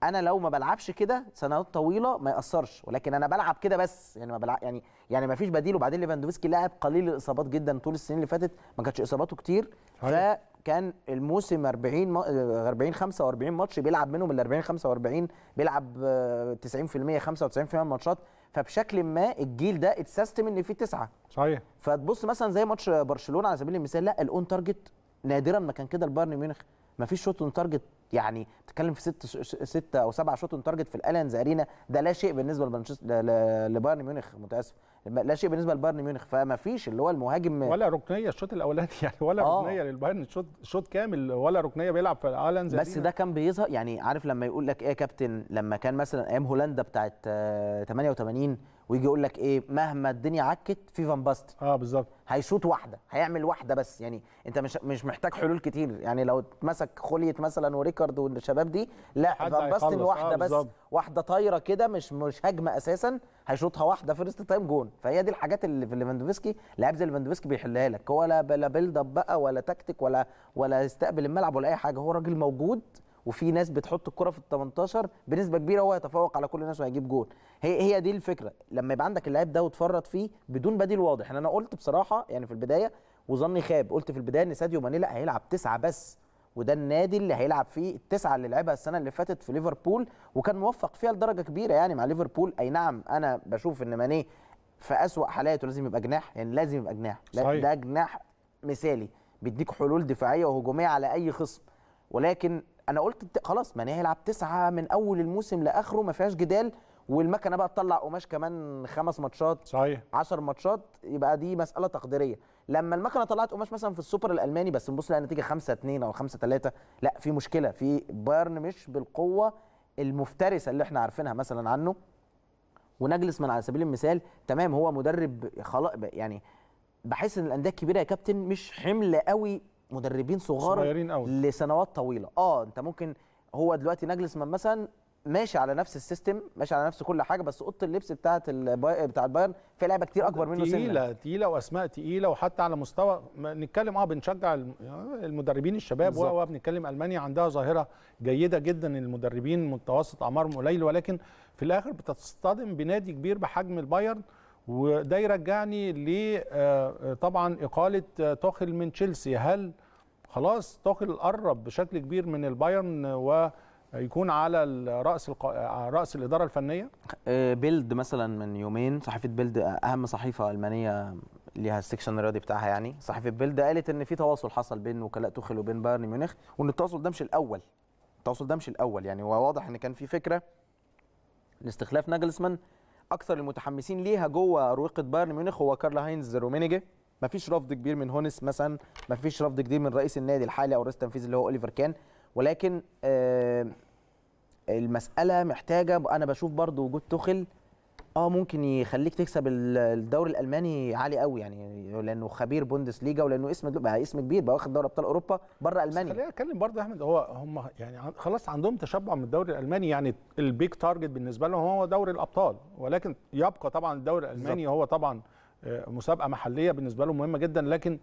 B: انا لو ما بلعبش كده سنوات طويله ما ياثرش ولكن انا بلعب كده بس يعني ما بلعب يعني يعني ما فيش بديل وبعدين ليفاندوفسكي لاعب قليل الاصابات جدا طول السنين اللي فاتت ما كانتش اصاباته كتير فكان الموسم 40 40 45 ماتش بيلعب منهم ال 40 45 بيلعب 90% آه، 95% من الماتشات فبشكل ما الجيل ده اتسيستم ان فيه تسعه صحيح فتبص مثلا زي ماتش برشلونه على سبيل المثال لا الاون تارجت نادرا ما كان كده البايرن ميونخ ما فيش شوت اون تارجت يعني تتكلم في ست ست او سبع شوط تارجت في الالينز ارينا ده لا شيء بالنسبه لمانشستر لبايرن ميونخ متاسف لا شيء بالنسبه لبايرن
A: ميونخ فما فيش اللي هو المهاجم ولا ركنيه الشوط الاولاني *laughs* يعني ولا آه. ركنيه للبايرن شوط شوط كامل ولا ركنيه بيلعب في الاليانز بس ده
B: كان بيظهر يعني عارف لما يقول لك ايه يا كابتن لما كان مثلا ايام هولندا بتاعه آه، 88 ويجي يقول لك ايه مهما الدنيا عكت في فان باستن اه بالظبط هيشوط واحده هيعمل واحده بس يعني انت مش مش محتاج حلول كتير يعني لو اتمسك خليه مثلا وريكارد والشباب دي لا فان باستن واحده آه بس واحده طايره كده مش مش هجمه اساسا هيشوطها واحده فيرست تايم جون فهي دي الحاجات اللي في ليفاندوفسكي لعيب زي ليفاندوفسكي بيحلها لك هو لا بيلد اب بقى ولا تكتيك ولا ولا يستقبل الملعب ولا اي حاجه هو راجل موجود وفي ناس بتحط الكره في ال 18 بنسبه كبيره هو هيتفوق على كل الناس وهيجيب جول هي هي دي الفكره لما يبقى عندك اللاعب ده وتفرط فيه بدون بديل واضح يعني انا قلت بصراحه يعني في البدايه وظني خاب قلت في البدايه ان ساديو ماني لا هيلعب تسعه بس وده النادي اللي هيلعب فيه التسعه اللي لعبها السنه اللي فاتت في ليفربول وكان موفق فيها لدرجه كبيره يعني مع ليفربول اي نعم انا بشوف ان ماني في اسوأ حالاته لازم يبقى جناح يعني لازم يبقى جناح صحيح. ده جناح مثالي بيديك حلول دفاعيه وهجوميه على اي خصم ولكن انا قلت خلاص ما هيلعب تسعه من اول الموسم لاخره ما فيهاش جدال والمكنه بقى تطلع قماش كمان خمس ماتشات صحيح 10 ماتشات يبقى دي مساله تقديريه لما المكنه طلعت قماش مثلا في السوبر الالماني بس نبص لها نتيجه 5 2 او 5 3 لا في مشكله في بايرن مش بالقوه المفترسه اللي احنا عارفينها مثلا عنه ونجلس من على سبيل المثال تمام هو مدرب خلاص يعني بحس ان الانديه الكبيره يا كابتن مش حمل قوي مدربين صغار صغيرين قوي لسنوات طويله اه انت ممكن هو دلوقتي نجلسمان مثلا ماشي على نفس السيستم ماشي على نفس كل حاجه بس اوضه اللبس بتاعه البي... بتاع البايرن فيها لعيبه كتير اكبر منه سنه تقيله
A: تقيله واسماء تقيله وحتى على مستوى نتكلم اه بنشجع آه، المدربين الشباب بنتكلم المانيا عندها ظاهره جيده جدا المدربين متوسط اعمارهم قليل ولكن في الاخر بتصطدم بنادي كبير بحجم البايرن وده يرجعني ل آه، طبعا اقاله آه، توخل من تشيلسي هل خلاص توخل قرب بشكل كبير من البايرن و يكون على راس الق... آه، راس الاداره الفنيه
B: بيلد مثلا من يومين صحيفه بيلد اهم صحيفه المانيه ليها السكشن الرياضي بتاعها يعني صحيفه بيلد قالت ان في تواصل حصل بين وكلاء توخل وبين بايرن ميونخ وان التواصل ده مش الاول التواصل ده مش الاول يعني هو واضح ان كان في فكره لاستخلاف ناجلسمان اكثر المتحمسين ليها جوه رويقه بايرن ميونخ هو كارل هاينز رومينيجي مفيش رفض كبير من هونس مثلا مفيش رفض كبير من رئيس النادي الحالي او رئيس التنفيذي اللي هو اوليفر كان ولكن آه المساله محتاجه انا بشوف برضو وجود تخل اه ممكن يخليك تكسب الدوري الالماني عالي قوي يعني لانه خبير بوندس ليجا ولانه اسم بقى اسم كبير بقى واخد دوري ابطال اوروبا بره المانيا
A: خلينا اتكلم برضه يا احمد هو هم يعني خلاص عندهم تشبع من الدوري الالماني يعني البيج تارجت بالنسبه لهم هو دوري الابطال ولكن يبقى طبعا الدوري الالماني بالزبط. هو طبعا آه، مسابقه محليه بالنسبه لهم مهمه جدا لكن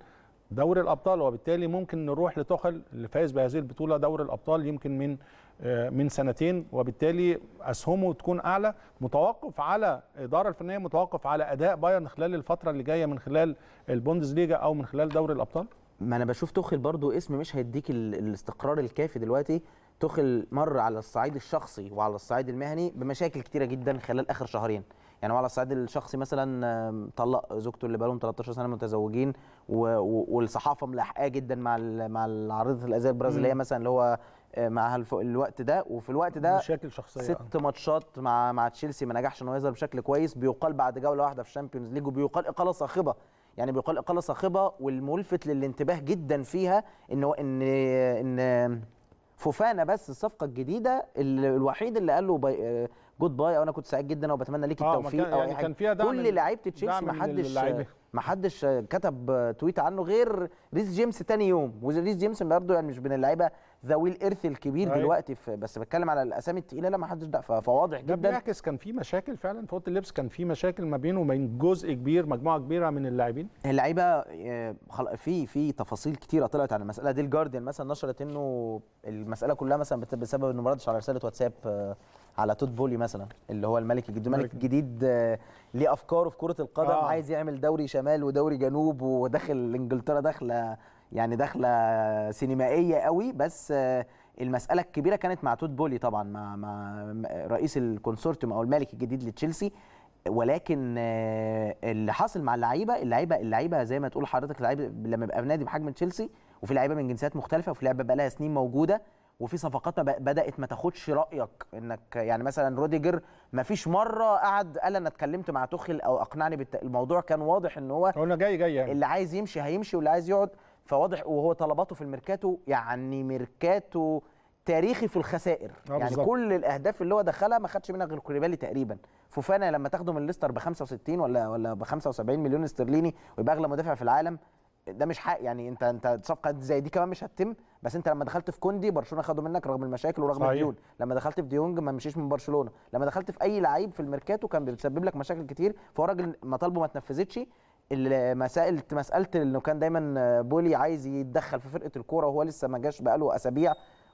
A: دوري الابطال وبالتالي ممكن نروح لتوخل اللي فايز بهذه البطوله دوري الابطال يمكن من آه، من سنتين وبالتالي اسهمه تكون اعلى متوقف على الاداره الفنيه متوقف على اداء بايرن خلال الفتره اللي جايه من خلال ليجا او من خلال دوري الابطال ما انا بشوف توخل برضو اسم مش هيديك
B: الاستقرار الكافي دلوقتي تخل مر على الصعيد الشخصي وعلى الصعيد المهني بمشاكل كتيره جدا خلال اخر شهرين يعني وعلى الصعيد الشخصي مثلا طلق زوجته اللي بقالهم 13 سنه متزوجين والصحافه ملاحقاه جدا مع مع عارضه الازياء البرازيليه مثلا اللي هو آه، معها الوقت ده وفي الوقت ده مشاكل شخصيه ست ماتشات مع مع تشيلسي ما نجحش انه يظهر بشكل كويس بيقال بعد جوله واحده في الشامبيونز ليج وبيقال اقاله صاخبه يعني بيقال اقاله صاخبه والملفت للانتباه جدا فيها ان ان ان فوفانا بس الصفقه الجديده الوحيد اللي قال له باي جود آه، باي انا كنت سعيد جدا وبتمنى ليك آه، التوفيق او يعني كان فيها دعم كل لعيبه تشيلسي ما حدش ما حدش كتب آه، تويت عنه غير ريس جيمس تاني يوم وريس جيمس برضه يعني مش من اللعيبه ذوي الارث الكبير أيه. دلوقتي في بس بتكلم على الاسامي الثقيله لا ما حدش فواضح
A: جدا ده بيعكس كان في مشاكل فعلا في اوضه اللبس كان في مشاكل ما بينه وبين جزء كبير مجموعه كبيره من اللاعبين اللعيبه آه، في في تفاصيل كتيره طلعت عن المساله دي الجارديان مثلا
B: نشرت انه المساله كلها مثلا بسبب انه ما ردش على رساله واتساب آه، على توت بولي مثلا اللي هو الملك الجديد الملك آه، الجديد ليه افكاره في كره القدم آه. عايز يعمل دوري شمال ودوري جنوب وداخل انجلترا داخله يعني دخله سينمائيه قوي بس آه، المساله الكبيره كانت مع توت بولي طبعا مع, مع رئيس الكونسورتيوم او المالك الجديد لتشيلسي ولكن آه، اللي حاصل مع اللعيبه اللعيبه اللعيبه زي ما تقول حضرتك اللعيبه لما يبقى نادي بحجم تشيلسي وفي لعيبه من جنسيات مختلفه وفي لعيبه بقى لها سنين موجوده وفي صفقات بدات ما تاخدش رايك انك يعني مثلا روديجر ما فيش مره قعد قال انا اتكلمت مع توخل او اقنعني بالت... الموضوع كان واضح ان هو قلنا جاي جاي يعني. اللي عايز يمشي هيمشي واللي عايز يقعد فواضح وهو طلباته في الميركاتو يعني ميركاتو تاريخي في الخسائر آه، يعني بالزبط. كل الاهداف اللي هو دخلها ما خدش منها غير كوليبالي تقريبا فوفانا لما تاخده من ليستر ب 65 ولا ولا ب 75 مليون استرليني ويبقى اغلى مدافع في العالم ده مش حق يعني انت انت صفقه زي دي كمان مش هتتم بس انت لما دخلت في كوندي برشلونه خدوا منك رغم المشاكل ورغم الديون لما دخلت في ديونج ما مشيش من برشلونه لما دخلت في اي لعيب في الميركاتو كان بيسبب لك مشاكل كتير فهو راجل مطالبه ما تنفذتش المسائل مساله انه كان دايما بولي عايز يتدخل في فرقه الكوره وهو لسه ما جاش بقاله اسابيع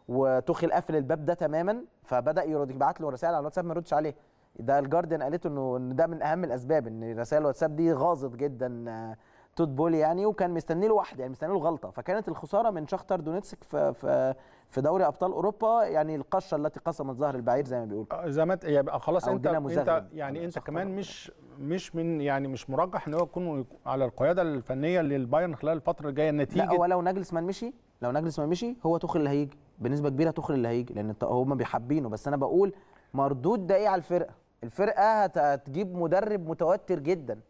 B: وتخل قفل الباب ده تماما فبدا يبعت له رسائل على الواتساب ما يردش عليه ده الجاردن قالته انه ان ده من اهم الاسباب ان رسائل الواتساب دي غاظت جدا آه، تود بولي يعني وكان مستني له واحده يعني مستني له غلطه فكانت الخساره من شختر دونيتسك في, في في دوري ابطال اوروبا يعني القشه التي قسمت ظهر البعير زي ما بيقولوا آه،
A: زي ما يبقى آه، خلاص انت انت يعني انت كمان مش مش من يعني مش مرجح ان هو يكون على القياده الفنيه للبايرن خلال الفتره الجايه النتيجه لا ولو نجلس ما مشي لو نجلس ما مشي
B: هو توخل اللي هيجي بنسبه كبيره توخل اللي هيجي لان هم بيحبينه بس انا بقول مردود ده ايه على الفرقه الفرقه هتجيب مدرب متوتر جدا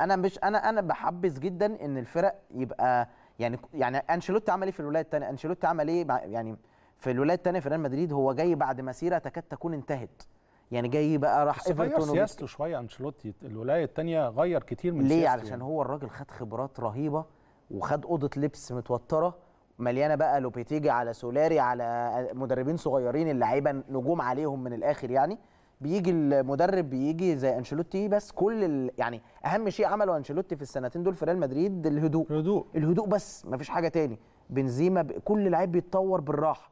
B: انا مش انا انا بحبس جدا ان الفرق يبقى يعني يعني انشيلوتي عمل ايه في الولايه الثانيه انشيلوتي عمل ايه يعني في الولايه الثانيه في ريال مدريد هو جاي بعد مسيره تكاد تكون انتهت يعني جاي بقى راح ايفرتون سياسته
A: شويه انشيلوتي الولايه الثانيه غير كتير من ليه علشان هو
B: الراجل خد خبرات رهيبه وخد اوضه لبس متوتره مليانه بقى لوبيتيجي على سولاري على مدربين صغيرين اللعيبه نجوم عليهم من الاخر يعني بيجي المدرب بيجي زي انشيلوتي بس كل ال... يعني اهم شيء عمله انشيلوتي في السنتين دول في ريال مدريد الهدوء الهدوء الهدوء بس مفيش حاجه تاني بنزيما ب... كل لعيب بيتطور بالراحه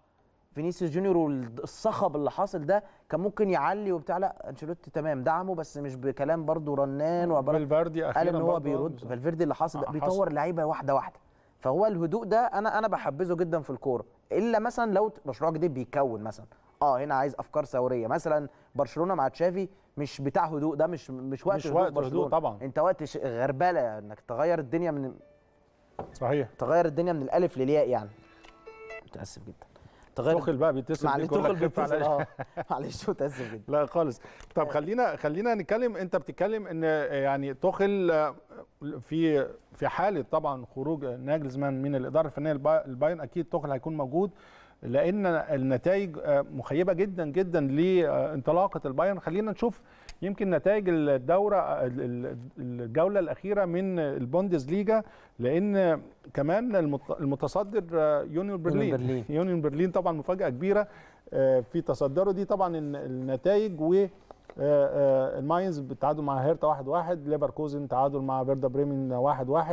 B: فينيسيوس جونيور والصخب اللي حاصل ده كان ممكن يعلي وبتاع لا انشيلوتي تمام دعمه بس مش بكلام برده رنان وعبارات فالفيردي قال ان هو بيرد آه، فالفيردي اللي حاصل ده بيطور لعيبه واحده واحده فهو الهدوء ده انا انا بحبذه جدا في الكوره الا مثلا لو مشروع جديد بيتكون مثلا اه هنا عايز افكار ثوريه مثلا برشلونه مع تشافي مش بتاع هدوء ده مش مش وقت مش هدوء وقت برشلونة. هدوء طبعا انت وقت غربله انك تغير الدنيا من صحيح تغير الدنيا من الالف للياء يعني متاسف جدا
A: تغير تخل بقى بيتصل معلش تخل بيتصل اه معلش متاسف جدا لا خالص طب خلينا خلينا نتكلم انت بتتكلم ان يعني تخل في في حاله طبعا خروج ناجلزمان من الاداره الفنيه البايرن اكيد تخل هيكون موجود لان النتائج آه، مخيبه جدا جدا لانطلاقه البايرن خلينا نشوف يمكن نتائج الدوره الجوله الاخيره من ليجا لان كمان المتصدر آه، يونيون برلين *laughs* يونيون برلين, طبعا مفاجاه كبيره آه، في تصدره دي طبعا النتائج و الماينز بالتعادل مع هيرتا 1-1 واحد واحد. ليفركوزن تعادل مع فيردا بريمن 1-1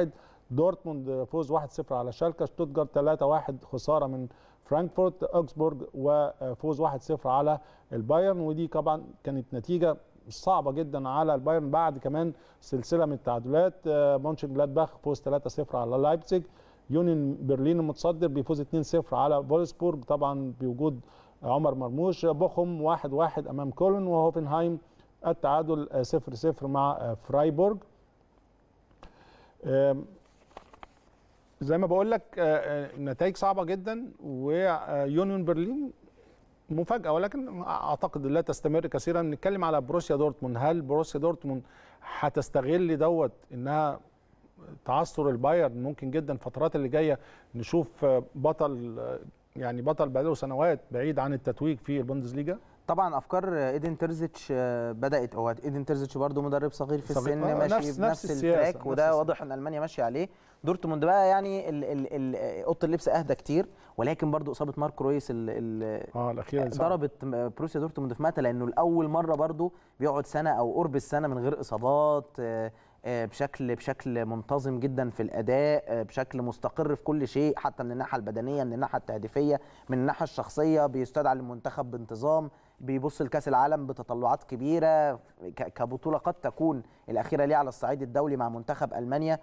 A: دورتموند فوز 1-0 على شالكا شتوتجارت 3-1 خساره من فرانكفورت اوكسبورج وفوز 1-0 على البايرن ودي طبعا كانت نتيجه صعبه جدا على البايرن بعد كمان سلسله من التعادلات آه، مونشن جلادباخ فوز 3-0 على لايبزيج يونين برلين المتصدر بيفوز 2-0 على فولسبورج طبعا بوجود عمر مرموش بوخم 1-1 امام كولن وهوفنهايم التعادل 0-0 مع فرايبورج زي ما بقول لك آه، آه، نتائج صعبه جدا ويونيون برلين مفاجاه ولكن اعتقد لا تستمر كثيرا نتكلم على بروسيا دورتموند هل بروسيا دورتموند هتستغل دوت انها تعثر البايرن ممكن جدا الفترات اللي جايه نشوف بطل آه، يعني بطل بقاله سنوات بعيد عن التتويج في البوندسليجا طبعا افكار ايدن ترزيتش آه، بدات هو ايدن ترزيتش برده مدرب صغير في السن آه ماشي نفس بنفس التراك وده واضح
B: ان المانيا ماشيه عليه دورتموند بقى يعني اوضه اللبس اهدى كتير ولكن برضه اصابه ماركو رويس الـ الـ اه الاخيره ضربت بروسيا دورتموند في مقتل لانه لاول مره برضه بيقعد سنه او قرب السنه من غير اصابات آه، آه، بشكل بشكل منتظم جدا في الاداء بشكل مستقر في كل شيء حتى من الناحيه البدنيه من الناحيه التهديفيه من الناحيه الشخصيه بيستدعى للمنتخب بانتظام بيبص لكاس العالم بتطلعات كبيره كبطوله قد تكون الاخيره ليه على الصعيد الدولي مع منتخب المانيا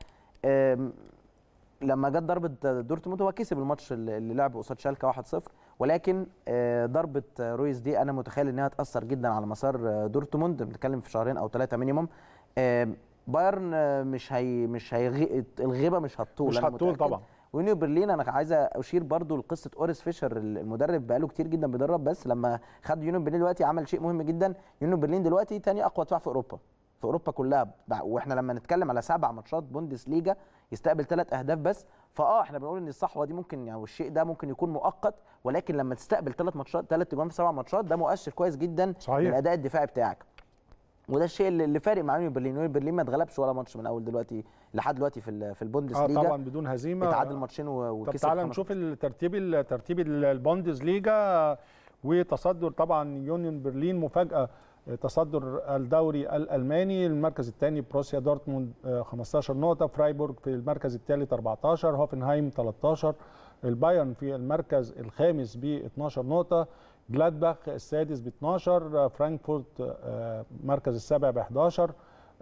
B: لما جت ضربه دورتموند هو كسب الماتش اللي لعبه قصاد شالكا 1-0 ولكن آه، ضربه رويس دي انا متخيل انها تاثر جدا على مسار آه، دورتموند بنتكلم في شهرين او ثلاثه مينيموم بايرن آه، مش هي مش هي الغيبه مش هتطول مش هتطول طبعا ونيو برلين انا عايز اشير برضو لقصه اوريس فيشر المدرب بقاله كتير جدا بيدرب بس لما خد يونيو برلين دلوقتي عمل شيء مهم جدا يونيو برلين دلوقتي تاني اقوى دفاع في اوروبا في اوروبا كلها واحنا لما نتكلم على سبع ماتشات بوندس ليجا يستقبل ثلاث اهداف بس فاه احنا بنقول ان الصحوه دي ممكن يعني والشيء ده ممكن يكون مؤقت ولكن لما تستقبل ثلاث ماتشات ثلاث اجوان في سبع ماتشات ده مؤشر كويس جدا صحيح. للاداء الدفاعي بتاعك وده الشيء اللي فارق مع يونيون برلين يونيون برلين ما اتغلبش ولا ماتش من اول دلوقتي لحد دلوقتي في في البوندس آه، ليجا اه طبعا بدون
A: هزيمه اتعادل ماتشين وكسب طب تعالى نشوف الترتيب ترتيب البوندس ليجا وتصدر طبعا يونيون برلين مفاجاه تصدر الدوري الالماني المركز الثاني بروسيا دورتموند 15 آه، نقطه فرايبورغ في المركز الثالث 14 هوفنهايم 13 البايرن في المركز الخامس ب 12 نقطه جلادباخ السادس ب 12 فرانكفورت آه، مركز السابع ب 11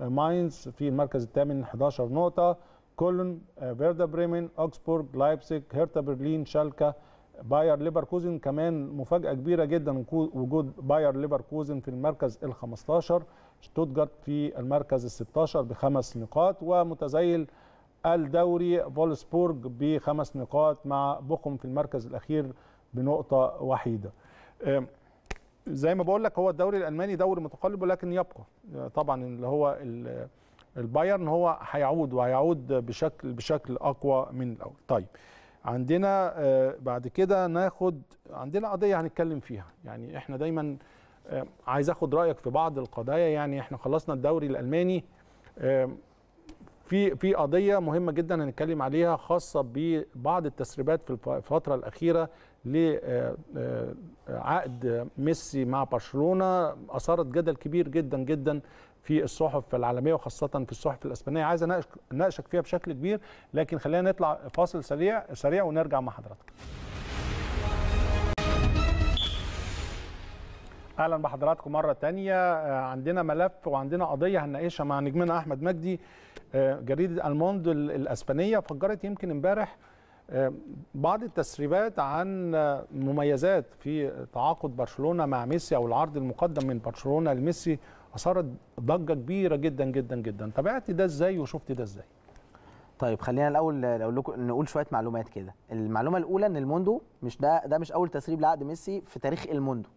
A: آه، ماينز في المركز الثامن 11 نقطة كولن آه، فيردا بريمن اوكسبورج لايبسك هيرتا برلين شالكا باير ليفركوزن كمان مفاجأة كبيرة جدا وجود باير ليفركوزن في المركز ال 15 شتوتجارت في المركز ال 16 بخمس نقاط ومتزيل الدوري فولسبورج بخمس نقاط مع بوخم في المركز الأخير بنقطة وحيدة زي ما بقول لك هو الدوري الالماني دوري متقلب ولكن يبقى آه، طبعا اللي هو البايرن هو هيعود وهيعود بشكل بشكل اقوى من الاول طيب عندنا آه، بعد كده ناخد عندنا قضيه هنتكلم فيها يعني احنا دايما عايز اخد رايك في بعض القضايا يعني احنا خلصنا الدوري الالماني في في قضيه مهمه جدا هنتكلم عليها خاصه ببعض التسريبات في الفتره الاخيره لعقد ميسي مع برشلونه اثارت جدل كبير جدا جدا في الصحف العالميه وخاصه في الصحف الاسبانيه عايز اناقشك فيها بشكل كبير لكن خلينا نطلع فاصل سريع سريع ونرجع مع حضرتك. اهلا بحضراتكم مره تانية آه، عندنا ملف وعندنا قضيه هنناقشها مع نجمنا احمد مجدي آه، جريده الموند الاسبانيه فجرت يمكن امبارح بعض التسريبات عن مميزات في تعاقد برشلونه مع ميسي او العرض المقدم من برشلونه لميسي اثارت ضجه كبيره جدا جدا جدا تابعت ده ازاي وشفت ده ازاي طيب خلينا الاول اقول لكم نقول شويه معلومات كده المعلومه الاولى ان الموندو مش
B: ده ده مش اول تسريب لعقد ميسي في تاريخ الموندو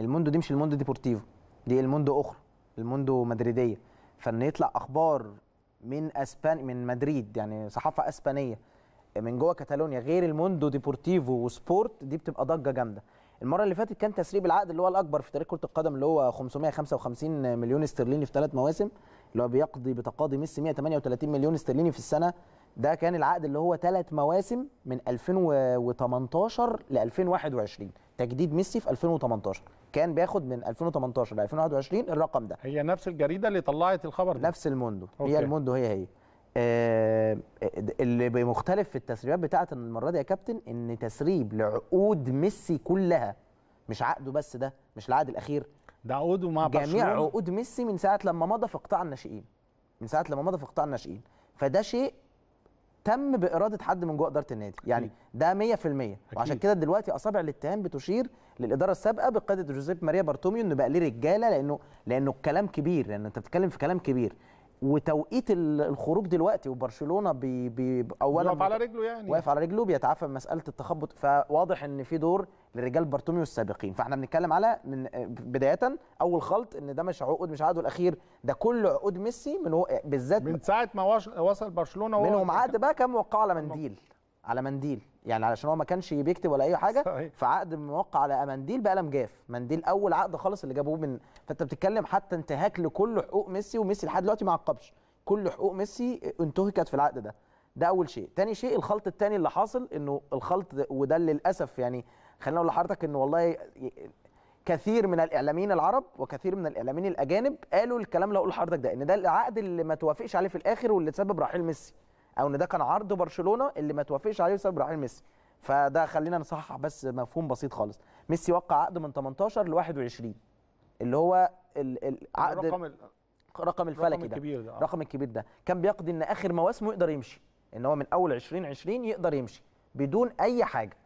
B: الموندو دي مش الموندو ديبورتيفو دي الموندو اخرى الموندو مدريديه فان يطلع اخبار من اسبان من مدريد يعني صحافه اسبانيه من جوه كاتالونيا غير الموندو ديبورتيفو وسبورت دي بتبقى ضجه جامده المره اللي فاتت كان تسريب العقد اللي هو الاكبر في تاريخ كره القدم اللي هو 555 مليون استرليني في ثلاث مواسم اللي هو بيقضي بتقاضي ميسي 138 مليون استرليني في السنه ده كان العقد اللي هو ثلاث مواسم من 2018 ل 2021 تجديد ميسي في 2018 كان بياخد من 2018 ل 2021
A: الرقم ده هي نفس الجريده اللي طلعت الخبر ده نفس الموندو
B: هي الموندو هي هي آه، آه، اللي مختلف في التسريبات بتاعه المره دي يا كابتن ان تسريب لعقود ميسي كلها مش عقده بس ده مش العقد الاخير ده عقوده مع برشلونه جميع عقود ميسي من ساعه لما مضى في قطاع الناشئين من ساعه لما مضى في قطاع الناشئين فده شيء تم باراده حد من جوه اداره النادي يعني ده 100% وعشان كده دلوقتي اصابع الاتهام بتشير للاداره السابقه بقياده جوزيف ماريا بارتوميو انه بقى ليه رجاله لانه لانه الكلام كبير لان انت بتتكلم في كلام كبير وتوقيت الخروج دلوقتي وبرشلونه بي بي اولا واقف على رجله يعني واقف على رجله بيتعافى من مساله التخبط فواضح ان في دور لرجال بارتوميو السابقين فاحنا بنتكلم على من بدايه اول خلط ان ده مش عقود مش عقده الاخير ده كل عقود ميسي من بالذات من ساعه ما وصل برشلونه منهم عقد بقى كان موقع على منديل على منديل يعني علشان هو ما كانش بيكتب ولا اي حاجه صحيح. فعقد موقع على منديل بقلم جاف منديل اول عقد خالص اللي جابوه من فانت بتتكلم حتى انتهاك لكل حقوق ميسي وميسي لحد دلوقتي ما عقبش كل حقوق ميسي انتهكت في العقد ده ده اول شيء تاني شيء الخلط التاني اللي حاصل انه الخلط وده للاسف يعني خلينا اقول لحضرتك انه والله كثير من الاعلاميين العرب وكثير من الاعلاميين الاجانب قالوا الكلام اللي هقوله لحضرتك ده ان ده العقد اللي ما توافقش عليه في الاخر واللي تسبب رحيل ميسي او ان ده كان عرض برشلونه اللي ما توافقش عليه بسبب رحيل ميسي فده خلينا نصحح بس مفهوم بسيط خالص ميسي وقع عقد من 18 ل 21 اللي هو العقد رقم رقم الفلكي ده الرقم آه. الكبير ده كان بيقضي ان اخر مواسمه يقدر يمشي ان هو من اول 2020 يقدر يمشي بدون اي حاجه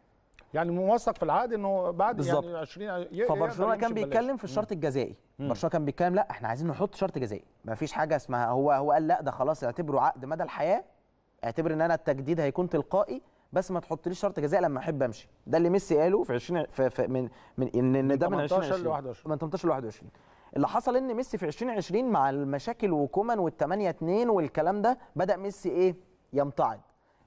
B: يعني موثق في العقد انه بعد بالزبط.
A: يعني 20 فبرشلونه كان بيتكلم في الشرط
B: الجزائي برشلونه كان بيتكلم لا احنا عايزين نحط شرط جزائي ما فيش حاجه اسمها هو هو قال لا ده خلاص اعتبره عقد مدى الحياه اعتبر ان انا التجديد هيكون تلقائي بس ما تحطليش شرط جزاء لما احب امشي ده اللي ميسي قاله في 20 في في من من ان ده من 18 ل 21 من 18 ل 21 اللي حصل ان ميسي في 2020 مع المشاكل وكومان وال8 2 والكلام ده بدا ميسي ايه يمتعض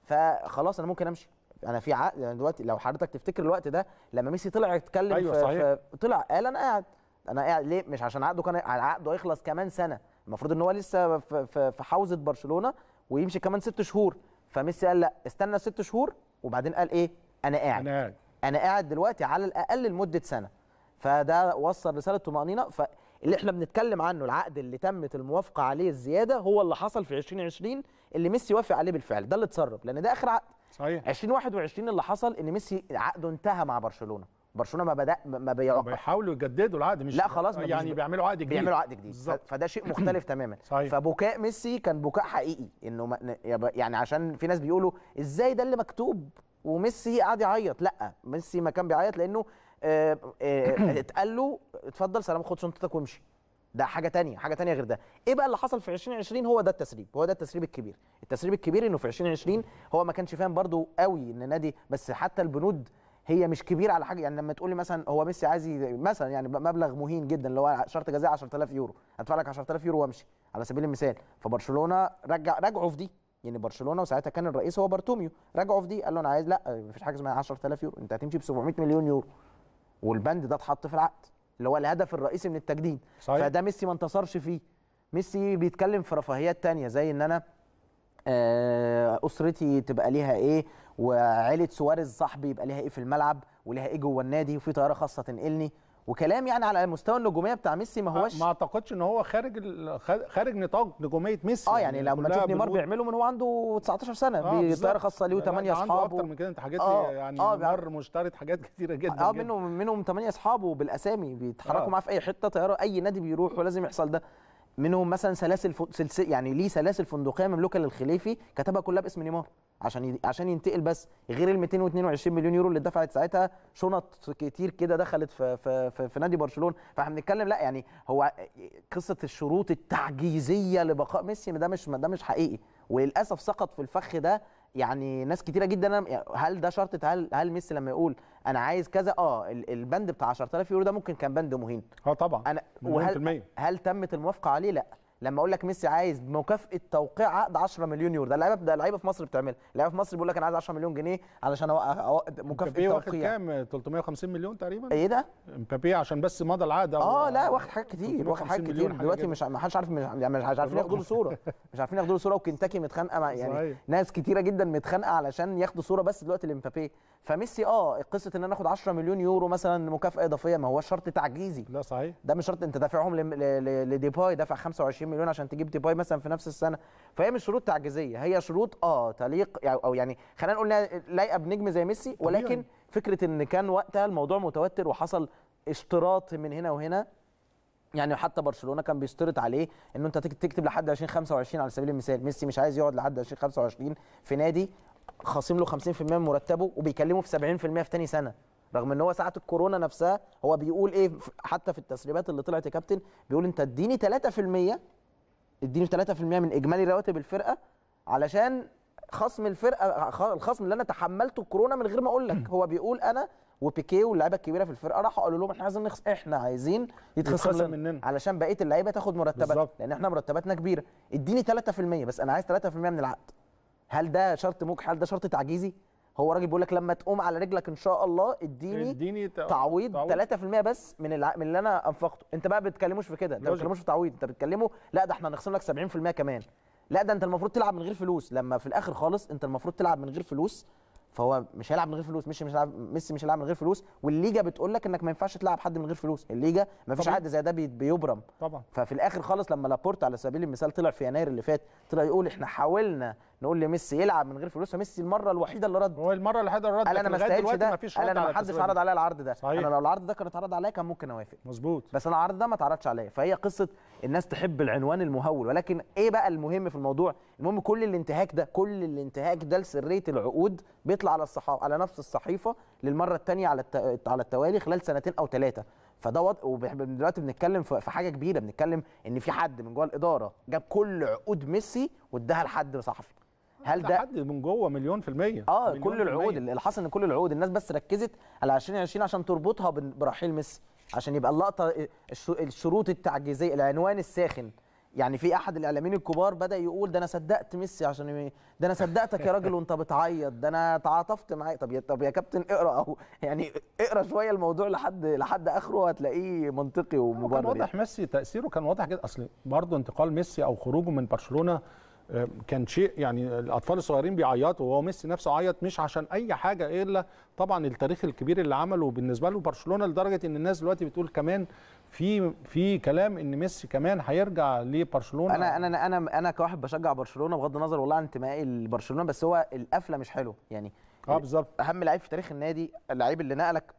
B: فخلاص انا ممكن امشي انا في عقد يعني دلوقتي لو حضرتك تفتكر الوقت ده لما ميسي طلع يتكلم أيوة صحيح. طلع قال انا قاعد انا قاعد ليه مش عشان عقده كان عقده هيخلص كمان سنه المفروض ان هو لسه في حوزه برشلونه ويمشي كمان ست شهور فميسي قال لا استنى ست شهور وبعدين قال ايه انا قاعد انا قاعد انا قاعد دلوقتي على الاقل لمده سنه فده وصل رساله طمانينه فاللي احنا بنتكلم عنه العقد اللي تمت الموافقه عليه الزياده هو اللي حصل في 2020 اللي ميسي وافق عليه بالفعل ده اللي اتسرب لان ده اخر عقد صحيح 2021 اللي حصل ان ميسي عقده انتهى مع برشلونه برشلونه ما بدا ما بيعقد بيحاولوا يجددوا العقد مش لا خلاص يعني مش بيعملوا عقد جديد بيعملوا عقد جديد بالزبط. فده شيء مختلف *clears throat* تماما صحيح. فبكاء ميسي كان بكاء حقيقي انه يعني عشان في ناس بيقولوا ازاي ده اللي مكتوب وميسي قعد يعيط لا ميسي ما كان بيعيط لانه آه, آه، *clears throat* اتقال له اتفضل سلام خد شنطتك وامشي ده حاجه تانية حاجه تانية غير ده ايه بقى اللي حصل في 2020 هو ده التسريب هو ده التسريب الكبير التسريب الكبير انه في 2020 هو ما كانش فاهم برضو قوي ان نادي بس حتى البنود هي مش كبيره على حاجه يعني لما تقول لي مثلا هو ميسي عايز مثلا يعني مبلغ مهين جدا اللي هو شرط جزاء 10000 يورو هدفع لك 10000 يورو وامشي على سبيل المثال فبرشلونه رجع رجعوا في دي يعني برشلونه وساعتها كان الرئيس هو بارتوميو رجعوا في دي قال له انا عايز لا مفيش حاجه اسمها 10000 يورو انت هتمشي ب 700 مليون يورو والبند ده اتحط في العقد اللي هو الهدف الرئيسي من التجديد صحيح. فده ميسي ما انتصرش فيه ميسي بيتكلم في رفاهيات تانية زي ان انا آه، اسرتي تبقى ليها ايه وعيله سواريز صاحبي يبقى ليها ايه في الملعب وليها ايه جوه النادي وفي طياره خاصه تنقلني وكلام يعني على المستوى النجوميه بتاع ميسي ما آه، هوش
A: ما اعتقدش ان هو خارج خارج نطاق نجوميه ميسي اه يعني لما تشوف نيمار بيعمله من هو عنده 19 سنه آه بطياره خاصه ليه يعني وثمانيه اصحابه عنده اكتر من كده انت حاجات آه،, آه يعني آه نيمار مشترط حاجات *laughs*
B: كتيره جدا اه يعني. منهم منهم ثمانيه اصحابه بالاسامي بيتحركوا آه معاه في اي حته طياره اي نادي بيروح ولازم يحصل ده منهم مثلا سلاسل سلسل يعني ليه سلاسل فندقيه مملوكه للخليفي كتبها كلها باسم نيمار عشان عشان ينتقل بس غير ال 222 مليون يورو اللي اتدفعت ساعتها شنط كتير كده دخلت في في في, في نادي برشلونه فاحنا بنتكلم لا يعني هو قصه الشروط التعجيزيه لبقاء ميسي ده مش ده مش حقيقي وللاسف سقط في الفخ ده يعني ناس كتيره جدا يعني هل ده شرط هل هل ميسي لما يقول انا عايز كذا اه البند بتاع 10000 يورو ده ممكن كان بند مهين اه طبعا انا وهل هل تمت الموافقه عليه لا لما اقول لك ميسي عايز مكافاه توقيع عقد 10 مليون يورو ده اللعيبه ده اللعيبه في مصر بتعملها اللعيبه في مصر بيقول لك انا عايز 10 مليون جنيه علشان اوقع مكافاه توقيع
A: كام 350 مليون تقريبا ايه ده امبابي عشان بس مضى العقد اه لا واخد حاجات كتير واخد حاجات كتير دلوقتي مش
B: ما حدش عارف يعني مش عارفين ياخدوا له صوره
A: *laughs* مش عارفين ياخدوا له صوره وكنتاكي متخانقه مع يعني صحيح.
B: ناس كتيره جدا متخانقه علشان ياخدوا صوره بس دلوقتي لامبابي فميسي اه قصه ان انا اخد 10 مليون يورو مثلا مكافاه اضافيه ما هو شرط تعجيزي لا صحيح ده مش شرط انت دافعهم لديباي دافع 25 مليون عشان تجيب باي مثلا في نفس السنه فهي مش شروط تعجيزيه هي شروط اه تليق يعني، او يعني خلينا نقول لايقه بنجم زي ميسي ولكن طبيعي. فكره ان كان وقتها الموضوع متوتر وحصل اشتراط من هنا وهنا يعني حتى برشلونه كان بيشترط عليه ان انت تكتب لحد 2025 على سبيل المثال ميسي مش عايز يقعد لحد 2025 في نادي خاصم له 50% من مرتبه وبيكلمه في 70% في ثاني سنه رغم ان هو ساعه الكورونا نفسها هو بيقول ايه حتى في التسريبات اللي طلعت يا كابتن بيقول انت اديني 3% اديني 3% من اجمالي رواتب الفرقه علشان خصم الفرقه الخصم اللي انا تحملته كورونا من غير ما اقول لك هو بيقول انا وبيكيه واللعيبه الكبيره في الفرقه راحوا قالوا لهم احنا عايزين نخص احنا عايزين يتخصم مننا علشان بقيه اللعيبه تاخد مرتبات لان احنا مرتباتنا كبيره اديني 3% بس انا عايز 3% من العقد هل ده شرط موجح هل ده شرط تعجيزي هو راجل بيقول لك لما تقوم على رجلك ان شاء الله اديني اديني تعويض, تعويض 3% بس من من اللي انا انفقته انت بقى بتكلموش في كده انت ما بتتكلموش في تعويض انت بتكلمه لا ده احنا هنخصم لك 70% كمان لا ده انت المفروض تلعب من غير فلوس لما في الاخر خالص انت المفروض تلعب من غير فلوس فهو مش هيلعب من غير فلوس مش مش هيلعب ميسي مش هيلعب من غير فلوس والليجا بتقول لك انك ما ينفعش تلعب حد من غير فلوس الليجا ما فيش عقد زي ده بيبرم طبعا ففي الاخر خالص لما لابورت على سبيل المثال طلع في يناير اللي فات طلع يقول احنا حاولنا نقول لميسي يلعب من غير فلوس فميسي المره الوحيده اللي رد هو المره الوحيده اللي رد قال انا ما استاهلش ده قال انا ما حدش عرض عليا العرض ده صحيح. انا لو العرض ده كان اتعرض عليا كان ممكن اوافق مظبوط بس انا العرض ده ما اتعرضش عليا فهي قصه الناس تحب العنوان المهول ولكن ايه بقى المهم في الموضوع المهم كل الانتهاك ده كل الانتهاك ده لسريه العقود بيطلع على الصحافه على نفس الصحيفه للمره الثانيه على الت... على التوالي خلال سنتين او ثلاثه فده وضع ودلوقتي بنتكلم في حاجه كبيره بنتكلم ان في حد من جوه الاداره جاب كل عقود ميسي وادها لحد صحفي هل ده حد من جوه مليون في المية اه مليون كل العقود اللي حصل ان كل العقود الناس بس ركزت على 2020 عشان تربطها برحيل ميسي عشان يبقى اللقطة آه، الشروط التعجيزية العنوان الساخن يعني في احد الاعلاميين الكبار بدا يقول ده انا صدقت ميسي عشان ده انا صدقتك يا راجل وانت بتعيط ده انا تعاطفت معاك طب يا طب يا كابتن اقرا او يعني
A: اقرا شويه الموضوع لحد لحد اخره هتلاقيه منطقي ومبرر كان يعني. واضح ميسي تاثيره كان واضح جدا اصل برضه انتقال ميسي او خروجه من برشلونه كان شيء يعني الاطفال الصغيرين بيعيطوا وهو ميسي نفسه عيط مش عشان اي حاجه الا طبعا التاريخ الكبير اللي عمله بالنسبه له برشلونه لدرجه ان الناس دلوقتي بتقول كمان في في كلام ان ميسي كمان هيرجع لبرشلونه انا انا انا انا كواحد بشجع برشلونه بغض النظر والله عن انتمائي
B: لبرشلونه بس هو القفله مش حلوه يعني اه بالظبط اهم لعيب في تاريخ النادي اللعيب اللي نقلك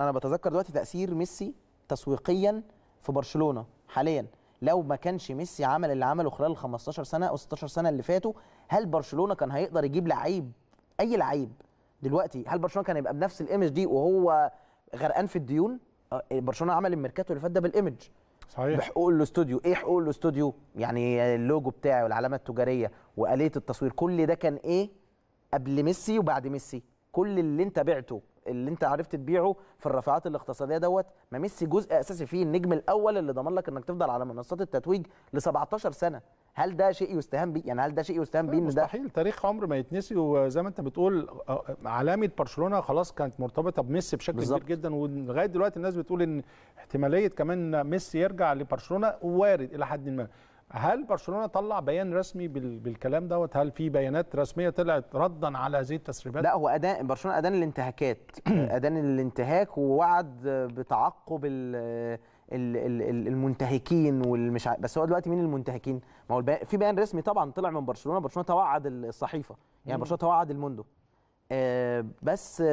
B: انا بتذكر دلوقتي تاثير ميسي تسويقيا في برشلونه حاليا لو ما كانش ميسي عمل اللي عمله خلال ال 15 سنه او 16 سنه اللي فاتوا هل برشلونه كان هيقدر يجيب لعيب اي لعيب دلوقتي هل برشلونه كان هيبقى بنفس الايمج دي وهو غرقان في الديون آه، إيه، برشلونه عمل الميركاتو اللي فات ده بالايمج صحيح بحقوق الاستوديو ايه حقوق الاستوديو يعني اللوجو بتاعي والعلامه التجاريه واليه التصوير كل ده كان ايه قبل ميسي وبعد ميسي كل اللي انت بعته اللي انت عرفت تبيعه في الرفعات الاقتصاديه دوت ما ميسي جزء اساسي فيه النجم الاول اللي ضمن لك انك تفضل على منصات التتويج ل 17 سنه هل ده شيء يستهان بيه يعني هل ده شيء يستهان بيه مستحيل
A: تاريخ عمر ما يتنسي وزي ما انت بتقول علامه برشلونه خلاص كانت مرتبطه بميسي بشكل بالزبط. كبير جدا ولغايه دلوقتي الناس بتقول ان احتماليه كمان ميسي يرجع لبرشلونه وارد الى حد ما هل برشلونه طلع بيان رسمي بالكلام دوت هل في بيانات رسميه طلعت ردا على هذه التسريبات لا هو ادان برشلونه ادان الانتهاكات *clears throat* ادان
B: الانتهاك ووعد بتعقب المنتهكين والمش بس هو دلوقتي مين المنتهكين ما هو في بيان رسمي طبعا طلع من برشلونه برشلونه توعد الصحيفه يعني برشلونه توعد الموندو آه، بس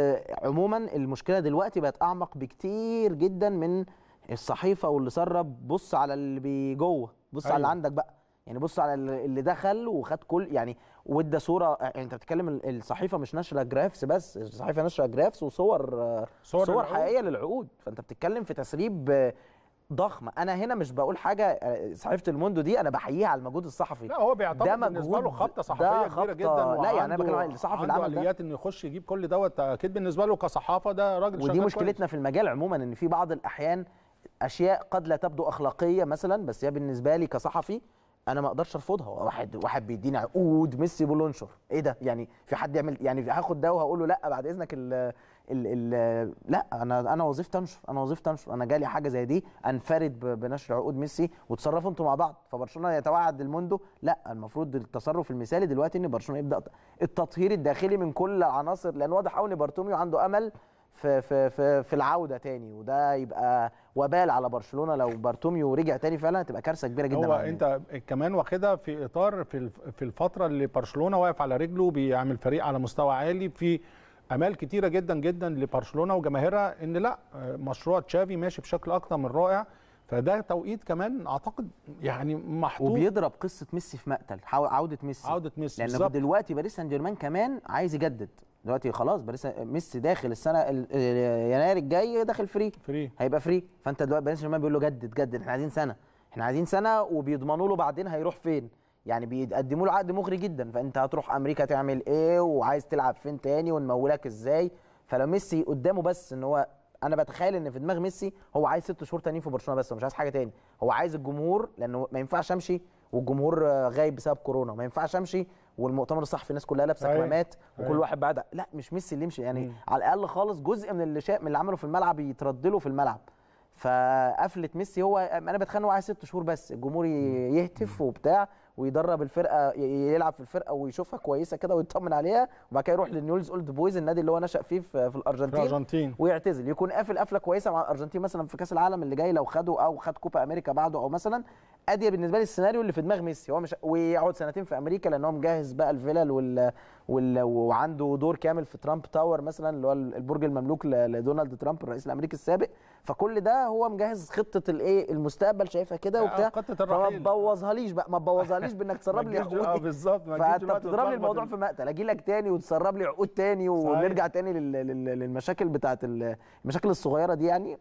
B: عموما المشكله دلوقتي بقت اعمق بكتير جدا من الصحيفه واللي سرب بص على اللي جوه بص أيوة. على اللي أيوه. عندك بقى يعني بص على اللي دخل وخد كل يعني وادى صوره آه، يعني انت بتتكلم الصحيفه مش ناشره جرافس بس الصحيفه ناشره جرافس وصور آه، صور, صور حقيقيه للعقود فانت بتتكلم في تسريب آه، ضخمه انا هنا مش بقول حاجه صحيفه الموندو دي انا بحييها على المجهود الصحفي لا هو بيعتبر ده بالنسبه له خبطه
A: صحفيه كبيره جدا لا يعني انا بتكلم عن الصحفي عمل ده انه يخش يجيب كل دوت اكيد بالنسبه له كصحافه ده راجل ودي مشكلتنا كويس.
B: في المجال عموما ان في بعض الاحيان اشياء قد لا تبدو اخلاقيه مثلا بس هي بالنسبه لي كصحفي انا ما اقدرش ارفضها واحد واحد بيديني عقود ميسي بولونشر ايه ده يعني في حد يعمل يعني هاخد ده وهقول له لا بعد اذنك ال ال ال لا انا انا وظيفتي انشر انا وظيفتي انشر انا جالي حاجه زي دي انفرد بنشر عقود ميسي وتصرفوا انتوا مع بعض فبرشلونه يتوعد الموندو لا المفروض التصرف المثالي دلوقتي ان برشلونه يبدا التطهير الداخلي من كل العناصر لان واضح قوي ان بارتوميو عنده امل في في في, في العوده تاني وده يبقى وبال على برشلونه لو بارتوميو رجع تاني فعلا هتبقى
A: كارثه كبيره جدا هو انت كمان واخدها في اطار في في الفتره اللي برشلونه واقف على رجله بيعمل فريق على مستوى عالي في امال كتيره جدا جدا لبرشلونه وجماهيرها ان لا مشروع تشافي ماشي بشكل اكتر من رائع فده توقيت كمان اعتقد يعني محطوط وبيضرب قصه ميسي في مقتل عوده ميسي عوده ميسي لان بالزبط. دلوقتي
B: باريس سان جيرمان كمان عايز يجدد دلوقتي خلاص باريس ميسي داخل السنه يناير الجاي داخل فري فري هيبقى فري فانت دلوقتي باريس جيرمان بيقول له جدد جدد احنا عايزين سنه احنا عايزين سنه وبيضمنوا له بعدين هيروح فين يعني بيقدموا له عقد مغري جدا فانت هتروح امريكا تعمل ايه وعايز تلعب فين تاني ونمولك ازاي فلو ميسي قدامه بس ان هو انا بتخيل ان في دماغ ميسي هو عايز ست شهور تانيين في برشلونه بس ومش عايز حاجه تاني هو عايز الجمهور لانه ما ينفعش امشي والجمهور غايب بسبب كورونا ما ينفعش امشي والمؤتمر الصحفي الناس كلها لابسه أيوة. كمامات وكل أيوة. واحد بعد لا مش ميسي اللي يمشي يعني مم. على الاقل خالص جزء من اللي شا... من اللي عمله في الملعب يتردله في الملعب فقفله ميسي هو انا بتخانق معاه ست شهور بس الجمهور يهتف وبتاع ويدرب الفرقه يلعب في الفرقه ويشوفها كويسه كده ويطمن عليها وبعد كده يروح للنيولز اولد بويز النادي اللي هو نشا فيه في الارجنتين في الارجنتين ويعتزل يكون قافل قفله كويسه مع الارجنتين مثلا في كاس العالم اللي جاي لو خده او خد كوبا امريكا بعده او مثلا ادي بالنسبه لي السيناريو اللي في دماغ ميسي هو مش ويقعد سنتين في امريكا لان هو مجهز بقى الفيلل وال وعنده دور كامل في ترامب تاور مثلا اللي هو البرج المملوك لدونالد ترامب الرئيس الامريكي السابق فكل ده هو مجهز خطه الايه المستقبل شايفها كده آه، وبتاع فما تبوظهاليش بقى ما تبوظهاليش بانك تسرب لي *laughs* عقود اه بالظبط *laughs* فانت بتضرب لي الموضوع في مقتل اجي لك تاني وتسرب لي عقود تاني ونرجع تاني للمشاكل بتاعه المشاكل الصغيره دي يعني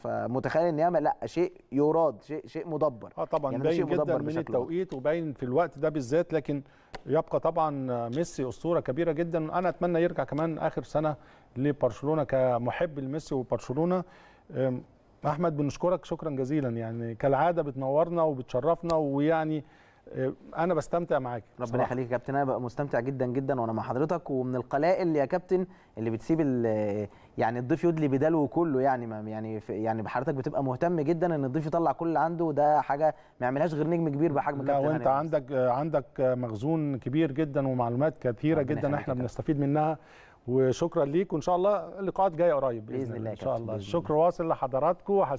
B: فمتخيل ان هي لا شيء يراد شيء شيء
A: مدبر اه طبعا يعني باين جدا من التوقيت وباين في الوقت ده بالذات لكن يبقى طبعا ميسي اسطوره كبيره جدا انا اتمنى يرجع كمان اخر سنه لبرشلونه كمحب لميسي وبرشلونه احمد بنشكرك شكرا جزيلا يعني كالعاده بتنورنا وبتشرفنا ويعني آه، انا بستمتع معاك ربنا يخليك يا كابتن انا ببقى مستمتع
B: جدا جدا وانا مع حضرتك ومن القلائل يا كابتن اللي بتسيب آه، يعني الضيف يدلي بدلوه كله يعني يعني يعني حضرتك بتبقى مهتم جدا ان الضيف يطلع كل اللي عنده وده
A: حاجه ما يعملهاش غير نجم كبير بحجم كابتن لا وانت هنبس. عندك عندك مخزون كبير جدا ومعلومات كثيره جدا احنا بنستفيد منها وشكرا ليك وان شاء الله اللقاءات جايه قريب باذن, بإذن الله ان شاء الله الشكر واصل لحضراتكم